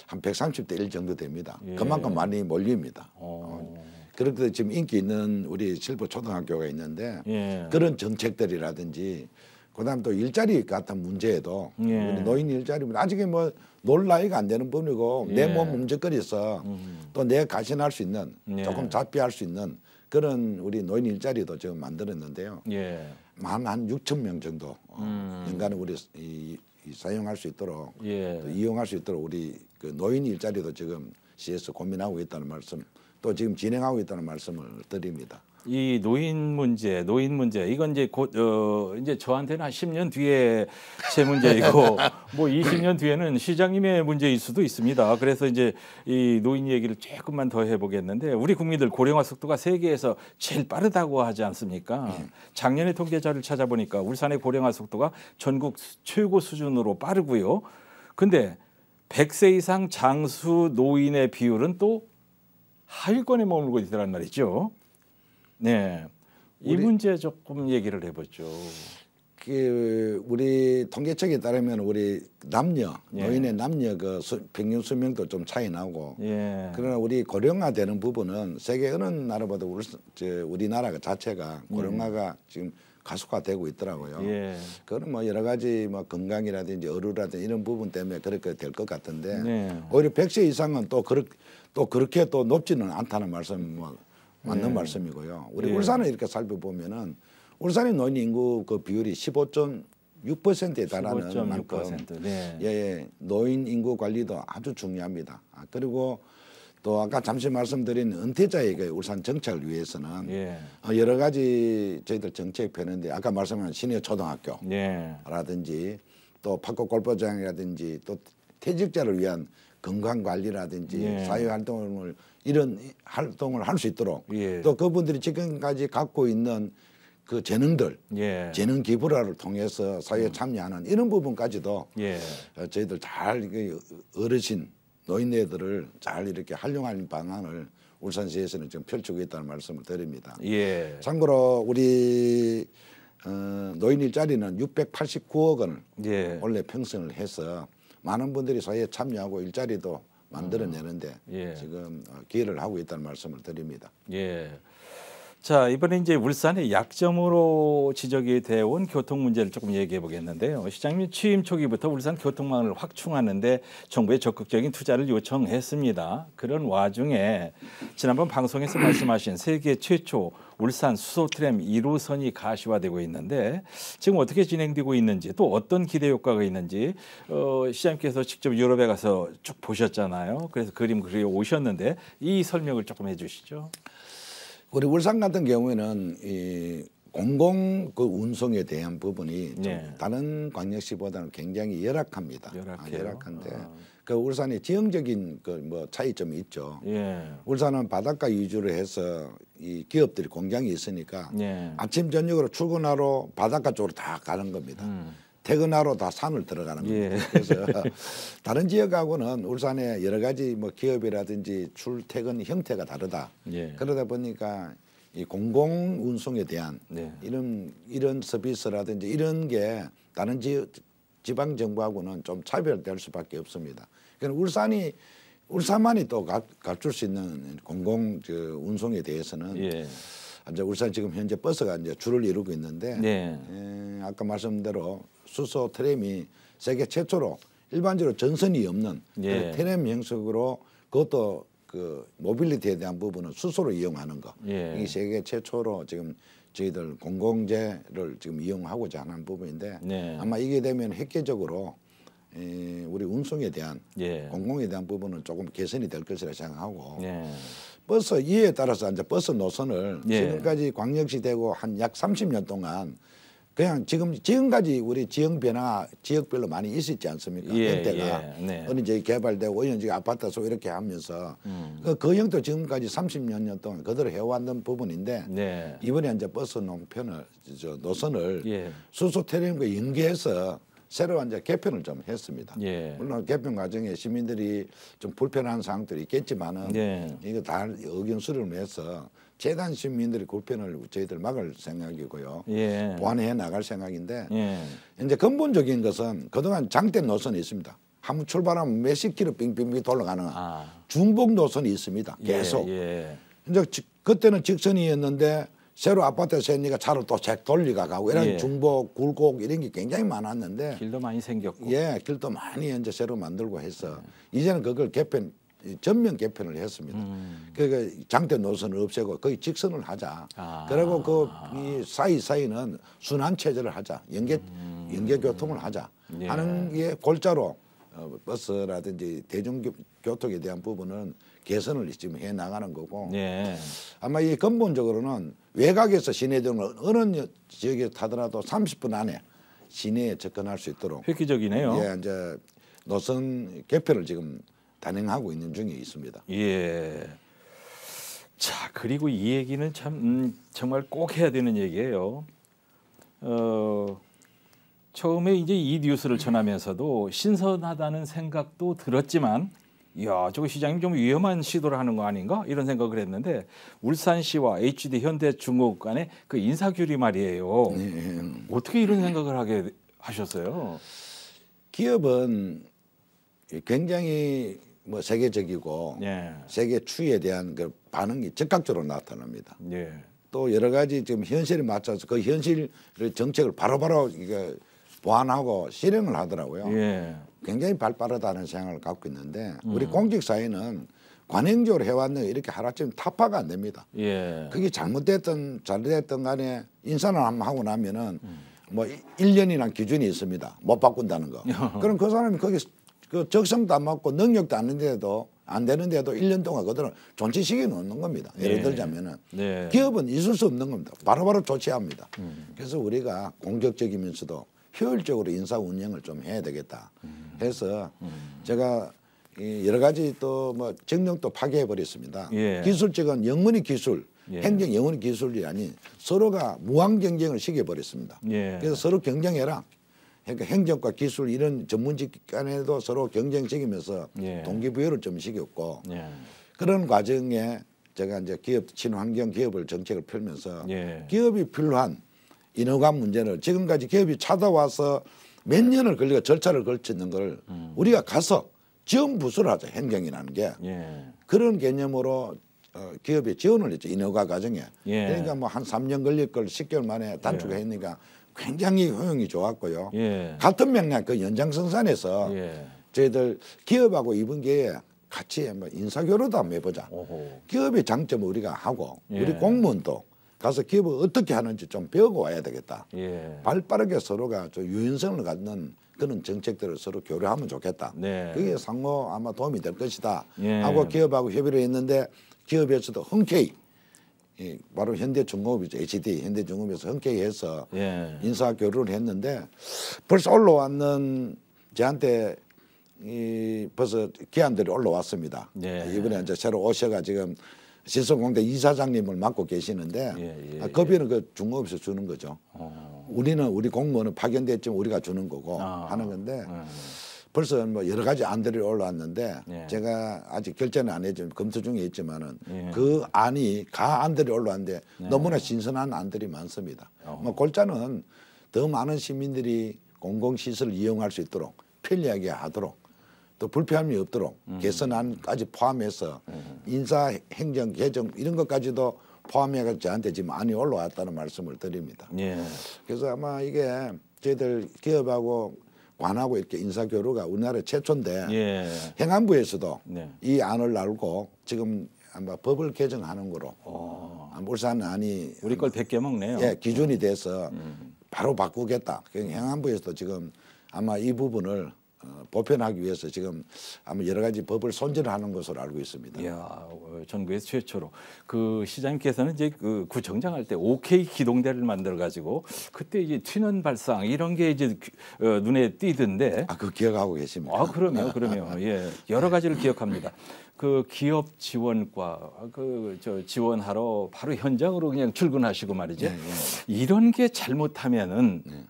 Speaker 2: 한 130대 1 정도 됩니다. 예. 그만큼 많이 몰립니다. 어. 어. 그렇게 지금 인기 있는 우리 실버 초등학교가 있는데 그런 정책들이라든지 그다음 또 일자리 같은 문제에도 예. 노인 일자리 문 아직에 뭐놀 나이가 안 되는 분이고 예. 내몸 움직거리서 음. 또내 가신할 수 있는 예. 조금 잡비할 수 있는 그런 우리 노인 일자리도 지금 만들었는데요. 예. 만한 6천 명 정도
Speaker 1: 음. 연간에
Speaker 2: 우리 이, 이 사용할 수 있도록 예. 이용할 수 있도록 우리 그 노인 일자리도 지금 시에서 고민하고 있다는 말씀 또 지금 진행하고 있다는 말씀을 드립니다.
Speaker 1: 이 노인 문제, 노인 문제 이건 이제 곧 어, 이제 저한테는 한 10년 뒤에 제 문제이고 (laughs) 뭐 20년 뒤에는 시장님의 문제일 수도 있습니다. 그래서 이제 이 노인 얘기를 조금만 더 해보겠는데 우리 국민들 고령화 속도가 세계에서 제일 빠르다고 하지 않습니까? 예. 작년에 통계자를 찾아보니까 울산의 고령화 속도가 전국 최고 수준으로 빠르고요. 근데 100세 이상 장수 노인의 비율은 또
Speaker 2: 하위권에 머물고 있다는 말이죠. 네. 이 문제 조금 얘기를 해보죠. 그 우리 통계청에 따르면 우리 남녀 예. 노인의 남녀 그 수, 평균 수명도 좀 차이 나고 예. 그러나 우리 고령화되는 부분은 세계 어느 나라보다 우리 저, 우리나라가 그 자체가 예. 고령화가 예. 지금 가속화되고 있더라고요. 예. 그거는 뭐 여러 가지 뭐 건강이라든지 어루라든지 이런 부분 때문에 그렇게 될 것 같은데 네. 오히려 1 0 0세 이상은 또 그렇 또 그렇게 또 높지는 않다는 말씀 뭐 맞는 네. 말씀이고요. 우리 예. 울산을 이렇게 살펴보면은 울산의 노인 인구 그 비율이 15.6%에 달하는 15.6%, 만큼 네. 예, 예, 노인 인구 관리도 아주 중요합니다. 아, 그리고 또 아까 잠시 말씀드린 은퇴자에게 울산 정책을 위해서는 예. 어, 여러 가지 저희들 정책 펴는데 아까 말씀한 시니 초등학교라든지 예. 또 파코 골프장이라든지 또 퇴직자를 위한 건강 관리라든지 예. 사회 활동을 이런 활동을 할 수 있도록 예. 또 그분들이 지금까지 갖고 있는 그 재능들 예. 재능 기부라를 통해서 사회에 음. 참여하는 이런 부분까지도 예. 어, 저희들 잘 어르신 노인네들을 잘 이렇게 활용하는 방안을 울산시에서는 지금 펼치고 있다는 말씀을 드립니다. 예. 참고로 우리 어, 노인 일자리는 689억 원을 예. 원래 평생을 해서 많은 분들이 사회에 참여하고 일자리도 만들어내는데 음. 예. 지금 어, 기회를 하고 있다는 말씀을 드립니다.
Speaker 1: 예. 자 이번에 이제 울산의 약점으로 지적이 되어온 교통 문제를 조금 얘기해 보겠는데요. 시장님 취임 초기부터 울산 교통망을 확충하는데 정부에 적극적인 투자를 요청했습니다. 그런 와중에 지난번 방송에서 (clears throat) 말씀하신 세계 최초 울산 수소트램 1호선이 가시화되고 있는데 지금 어떻게 진행되고 있는지 또 어떤 기대 효과가 있는지 어, 시장님께서 직접 유럽에 가서 쭉 보셨잖아요. 그래서 그림 그리 오셨는데 이 설명을 조금
Speaker 2: 해주시죠. 우리 울산 같은 경우에는 이 공공 그 운송에 대한 부분이 네. 다른 광역시보다는 굉장히 열악합니다. 아, 열악해요? 아, 열악한데 아. 그 울산의 지형적인 그 뭐 차이점이 있죠. 예. 울산은 바닷가 위주로 해서 이 기업들이 공장이 있으니까 예. 아침 저녁으로 출근하러 바닷가 쪽으로 다 가는 겁니다. 음. 퇴근하러 다 산을 들어가는 거예요. 예. 그래서 (laughs) 다른 지역하고는 울산의 여러 가지 뭐 기업이라든지 출퇴근 형태가 다르다. 예. 그러다 보니까 이 공공 운송에 대한 네. 이런 이런 서비스라든지 이런 게 다른 지, 역 지방 정부하고는 좀 차별될 수밖에 없습니다. 그러니까 울산이 울산만이 또 갖, 갖출 수 있는 공공 저 운송에 대해서는 예. 아, 이제 울산 지금 현재 버스가 이제 줄을 이루고 있는데 네. 에, 예, 아까 말씀대로 수소 트램이 세계 최초로 일반적으로 전선이 없는 예. 네. 테렘 형식으로 그것도 그 모빌리티에 대한 부분은 수소로 이용하는 거. 예. 이게 세계 최초로 지금 저희들 공공재를 지금 이용하고자 하는 부분인데 네. 아마 이게 되면 획기적으로 이 예, 우리 운송에 대한 예. 공공에 대한 부분은 조금 개선이 될 것이라 생각하고 예. 버스 이에 따라서 이제 버스 노선을 예. 지금까지 광역시 되고 한 약 30년 동안 그냥 지금 지금까지 우리 지역 변화 지역별로 많이 있었지 않습니까? 예, 연대가 예, 네. 어느 지역 개발되고 어느 지역 아파트 소 이렇게 하면서 음. 그 거형도 그 지금까지 30년 년 동안 그대로 해왔던 부분인데 네. 이번에 이제 버스 농편을 저 노선을 예. 수소 테레령과 연계해서 새로 이제 개편을 좀 했습니다. 예. 물론 개편 과정에 시민들이 좀 불편한 사항들이 있겠지만은 예. 이거 다 의견 수렴을 해서 재단 시민들이 불편을 저희들 막을 생각이고요. 예. 보완해 나갈 생각인데 예. 이제 근본적인 것은 그동안 장대 노선이 있습니다. 한번 출발하면 몇십 킬로 빙빙빙 돌아가는 아. 중복 노선이 있습니다. 예, 계속. 예. 이제 그때는 직선이었는데 새로 아파트 세니까 차를또잭 돌리가 가고 이런 예. 중복 굴곡 이런 게 굉장히 많았는데 길도 많이 생겼고 예 길도 많이 이제 새로 만들고 해서 네. 이제는 그걸 개편 전면 개편을 했습니다. 음. 그러니까 장대 노선을 없애고 거의 직선을 하자. 아. 그리고 그이 사이 사이는 순환 체제를 하자. 연계 음. 연계 교통을 하자 예. 하는 게 골자로 어, 버스라든지 대중교통에 대한 부분은 개선을 지금 해 나가는 거고 예. 아마 이 근본적으로는 외곽에서 시내 등을 어느 지역에 타더라도 30분 안에 시내에 접근할 수 있도록 획기적이네요. 예, 이제 노선 개표를 지금 단행하고 있는 중에 있습니다.
Speaker 1: 예. 자 그리고 이 얘기는 참 음, 정말 꼭 해야 되는 얘기예요. 어, 처음에 이제 이 뉴스를 전하면서도 신선하다는 생각도 들었지만 야 저거 시장님 좀 위험한 시도를 하는 거 아닌가? 이런 생각을 했는데 울산시와 HD 현대중공업 간의 그 인사규리 말이에요.
Speaker 2: 네. 어떻게 이런 생각을 하게 하셨어요? 기업은 굉장히 뭐 세계적이고 네. 세계 추이에 대한 그 반응이 즉각적으로 나타납니다. 네. 또 여러 가지 지금 현실에 맞춰서 그 현실 정책을 바로바로 바로 보완하고 실행을 하더라고요. 굉장히 발빠르다는 생각을 갖고 있는데 우리 음. 공직사회는 관행적으로 해왔는 이렇게 하라치면 타파가 안 됩니다.
Speaker 1: 예. 그게
Speaker 2: 잘못됐든 잘됐든 간에 인사를 하고 나면은 음. 뭐 1년이란 기준이 있습니다. 못 바꾼다는 거. (laughs) 그럼 그 사람이 거기 그 적성도 안 맞고 능력도 안 되는데도 안 되는데도 1년 동안 그들은 존치식이 놓는 겁니다. 예를 네. 들자면은 네. 기업은 있을 수 없는 겁니다. 바로바로 바로 조치합니다. 음. 그래서 우리가 공격적이면서도 효율적으로 인사 운영을 좀 해야 되겠다 해서 제가 여러 가지 또 뭐 정령도 파괴해 버렸습니다. 예. 기술직은 영문의 기술, 예. 행정 영문의 기술이 아닌 서로가 무한 경쟁을 시켜 버렸습니다. 예. 그래서 서로 경쟁해라. 그러니까 행정과 기술 이런 전문직 간에도 서로 경쟁적이면서 예. 동기부여를 좀 시켰고 예. 그런 과정에 제가 이제 기업 친환경 기업을 정책을 펼면서 예. 기업이 필요한 인허가 문제를 지금까지 기업이 찾아와서 몇 년을 걸리고 절차를 걸치는 걸 음. 우리가 가서 지원 부수를 하자 행정이라는 게 예. 그런 개념으로 어, 기업에 지원을 했죠 인허가 과정에 예. 그러니까 뭐 한 3년 걸릴 걸 10개월 만에 단축했으니까 예. 굉장히 효용이 좋았고요 예. 같은 맥락 그 연장선상에서 예. 저희들 기업하고 이번 기회에 같이 인사교류도 한번 해보자 오호. 기업의 장점 우리가 하고 우리 공무원도 가서 기업을 어떻게 하는지 좀 배우고 와야 되겠다. 예. 발빠르게 서로가 좀 유연성을 갖는 그런 정책들을 서로 교류하면 좋겠다. 네. 그게 상호 아마 도움이 될 것이다. 예. 하고 기업하고 협의를 했는데 기업에서도 흔쾌히 이 바로 현대중공업이죠. HD 현대중공업에서 흔쾌히 해서 예. 인사 교류를 했는데 벌써 올라왔는 저한테 이 벌써 기한들이 올라왔습니다. 예. 이번에 이제 새로 오셔가 지금 시설공단 이사장님을 맡고 계시는데 예, 예, 아, 예. 급여는 그 중공업에서 주는 거죠. 어. 우리는 우리 공무원은 파견됐지만 우리가 주는 거고 아. 하는 건데 예. 벌써 뭐 여러 가지 안들이 올라왔는데 예. 제가 아직 결제는 안 했지만 검토 중에 있지만은 예. 그 안이 가 안들이 올라왔는데 예. 너무나 신선한 안들이 많습니다. 어뭐 골자는 더 많은 시민들이 공공시설을 이용할 수 있도록 편리하게 하도록 또 불편함이 없도록 음. 개선안까지 포함해서 인사 행정 개정 이런 것까지도 포함해서 저한테 지금 많이 올라왔다는 말씀을 드립니다. 예. 그래서 아마 이게 저희들 기업하고 관하고 이렇게 인사 교류가 우리나라 최초인데 예. 행안부에서도 네. 이 안을 날고 지금 아마 법을 개정하는 거로 오. 어. 울산 안이 우리 걸 100개 먹네요. 예, 기준이 돼서 음. 바로 바꾸겠다. 행안부에서도 지금 아마 이 부분을 어, 보편하기 위해서 지금 아마 여러 가지 법을 손질하는 것으로 알고 있습니다. 야, 어, 전국에서 최초로
Speaker 1: 그 시장님께서는 이제 그 구청장 할 때 OK 기동대를 만들어 가지고 그때 이제 튀는 발상 이런 게 이제 어, 눈에 띄던데. 아, 그 기억하고 계십니까? 아, 그럼요, 그럼요. (laughs) 예, 여러 가지를 기억합니다. 그 기업 지원과 그 저 지원하러 바로 현장으로 그냥 출근하시고 말이죠. 네, 네. 이런 게 잘못하면은. 네.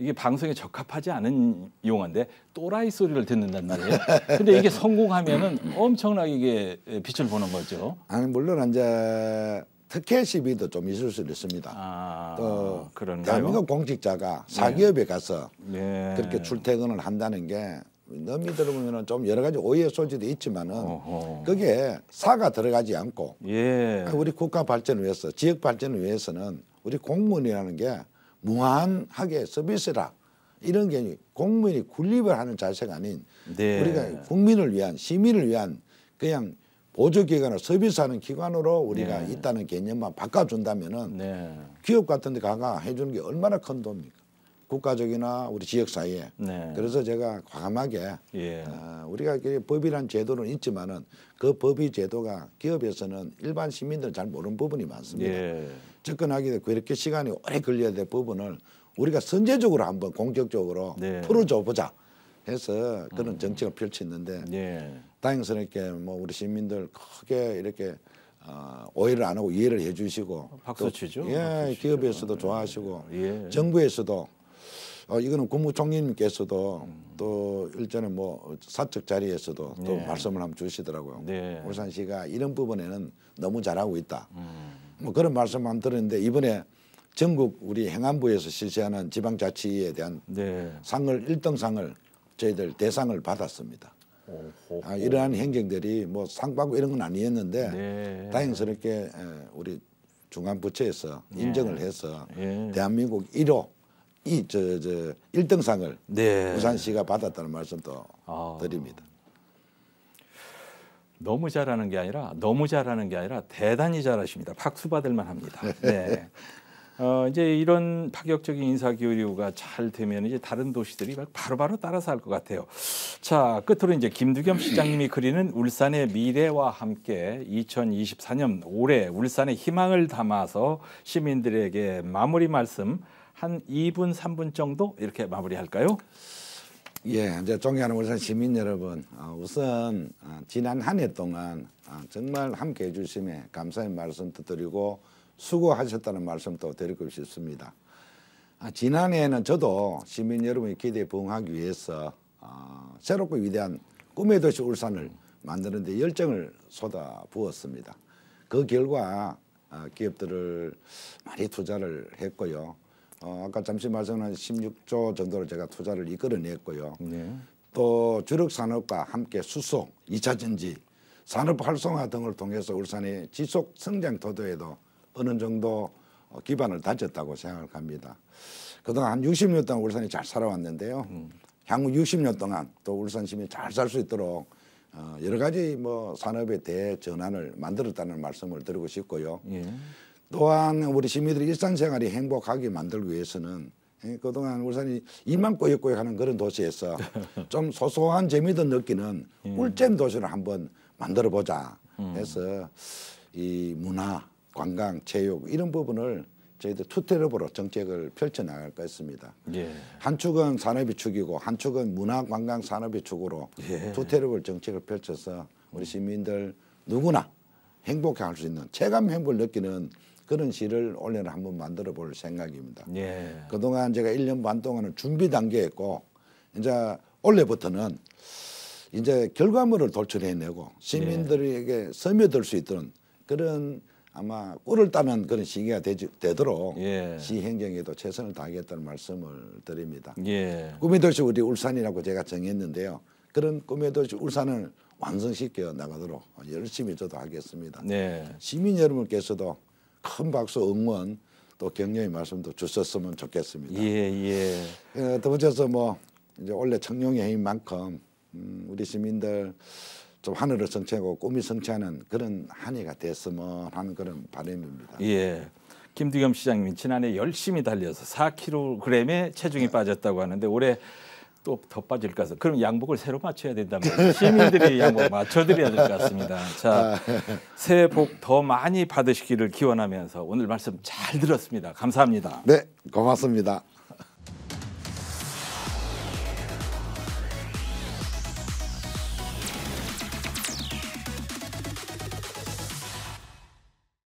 Speaker 1: 이게 방송에 적합하지 않은 용어인데 또라이 소리를 듣는단 말이에요. 근데 이게 성공하면은
Speaker 2: 엄청나게 이게 빛을 보는 거죠. 아니 물론 이제 특혜 시비도 좀 있을 수 있습니다. 아, 또 그런가요? 대한민국 공직자가 사기업에 네. 가서 네. 그렇게 출퇴근을 한다는 게 너미 들어보면 은좀 여러 가지 오해 소지도 있지만은 어허. 그게 사가 들어가지 않고
Speaker 1: 예. 그
Speaker 2: 우리 국가 발전을 위해서 지역 발전을 위해서는 우리 공무원이라는 게 무한하게 서비스라 이런 개념 공무원이 군립을 하는 자세가 아닌 네. 우리가 국민을 위한 시민을 위한 그냥 보조기관을 서비스하는 기관으로 우리가 네. 있다는 개념만 바꿔준다면은 네. 기업 같은 데 가가 해주는 게 얼마나 큰 도입니까? 국가적이나 우리 지역 사회에 네. 그래서 제가 과감하게 예. 어, 우리가 법이란 제도는 있지만은 그 법이 제도가 기업에서는 일반 시민들 잘 모르는 부분이 많습니다. 예. 접근하게 됐고 이렇게 시간이 오래 걸려야 될 부분을 우리가 선제적으로 한번 공격적으로 네. 풀어줘 보자 해서 그런 음. 정책을 펼쳤는데 네. 다행스럽게 뭐 우리 시민들 크게 이렇게 어, 오해를 안 하고 이해를 해주시고 박수치죠. 예, 박수치죠. 기업에서도 네. 좋아하시고 예. 정부에서도 어, 이거는 국무총리님께서도 음. 또 일전에 뭐 사적 자리에서도 네. 또 말씀을 한번 주시더라고요. 네. 울산시가 이런 부분에는 너무 잘하고 있다. 음. 뭐 그런 말씀만 들었는데 이번에 전국 우리 행안부에서 실시하는 지방자치에 대한 네. 상을 일등상을 저희들 대상을 받았습니다. 아, 이러한 행정들이 뭐 상 받고 이런 건 아니었는데 네. 다행스럽게 우리 중앙부처에서 네. 인정을 해서 예. 대한민국 1호 이 저 저 일등상을 네. 부산시가 받았다는 말씀도 아. 드립니다. 너무
Speaker 1: 잘하는 게 아니라 너무 잘하는 게 아니라 대단히 잘하십니다. 박수 받을 만합니다. 네. 어, 이제 이런 파격적인 인사 교류가 잘 되면 이제 다른 도시들이 바로바로 바로 따라서 할 것 같아요. 자, 끝으로 이제 김두겸 시장님이 그리는 울산의 미래와 함께 2024년 올해 울산의 희망을 담아서 시민들에게 마무리 말씀 한 2분, 3분 정도 이렇게 마무리할까요?
Speaker 2: 예, 이제 존경하는 울산 시민 여러분, 어, 우선 어, 지난 한 해 동안 어, 정말 함께 해주심에 감사의 말씀도 드리고 수고하셨다는 말씀도 드리고 싶습니다. 아, 지난해에는 저도 시민 여러분의 기대에 부응하기 위해서 새롭고 위대한 꿈의 도시 울산을 만드는 데 열정을 쏟아 부었습니다. 그 결과 기업들을 많이 투자를 했고요. 어, 아까 잠시 말씀하신 16조 정도를 제가 투자를 이끌어냈고요. 네. 또 주력 산업과 함께 수송2차 전지, 산업 활성화 등을 통해서 울산의 지속 성장 도도에도 어느 정도 어, 기반을 다졌다고 생각합니다. 을 그동안 한 60년 동안 울산이 잘 살아왔는데요. 음. 향후 60년 동안 또 울산 시민이 잘 살 수 있도록 어, 여러 가지 뭐산업에 대전환을 해 만들었다는 말씀을 드리고 싶고요. 예. 또한 우리 시민들이 일상생활이 행복하게 만들기 위해서는 예, 그동안 울산이 이만 꼬역꼬역하는 그런 도시에서 (laughs) 좀 소소한 재미도 느끼는 예. 꿀잼 도시를 한번 만들어 보자 음. 해서 이 문화, 관광, 체육 이런 부분을 저희들 투테럽으로 정책을 펼쳐나갈 것입니다. 예. 한 축은 산업이 축이고 한 축은 문화관광 산업이 축으로 예. 투테럽을 정책을 펼쳐서 우리 시민들 누구나 행복해 할 수 있는 체감 행복을 느끼는 그런 시를 올해는 한번 만들어 볼 생각입니다. 예. 그동안 제가 1년 반 동안은 준비 단계였고 이제 올해부터는 이제 결과물을 도출해내고 시민들에게 예. 스며들 수 있도록 그런 아마 꿀을 따는 그런 시기가 되지, 되도록 예. 시행정에도 최선을 다하겠다는 말씀을 드립니다. 예. 꿈의 도시 우리 울산이라고 제가 정했는데요. 그런 꿈의 도시 울산을 완성시켜 나가도록 열심히 저도 하겠습니다. 네. 시민 여러분께서도 큰 박수 응원 또 격려의 말씀도 주셨으면 좋겠습니다. 예, 예. 예 더불어서 뭐 이제 원래 청룡의 힘만큼 음, 우리 시민들 좀 하늘을 성취하고 꿈이 성취하는 그런 한해가 됐으면 하는 그런 바람입니다.
Speaker 1: 예. 김두겸 시장님 지난해 열심히 달려서 4kg의 체중이 네. 빠졌다고 하는데 올해 또더 빠질 것 같아서 그럼 양복을 새로 맞춰야 된다면 시민들이 (laughs) 양복 맞춰드려야 될 것 같습니다. 자, 아. 새해 복 더 많이 받으시기를 기원하면서 오늘 말씀 잘 들었습니다. 감사합니다. 네, 고맙습니다.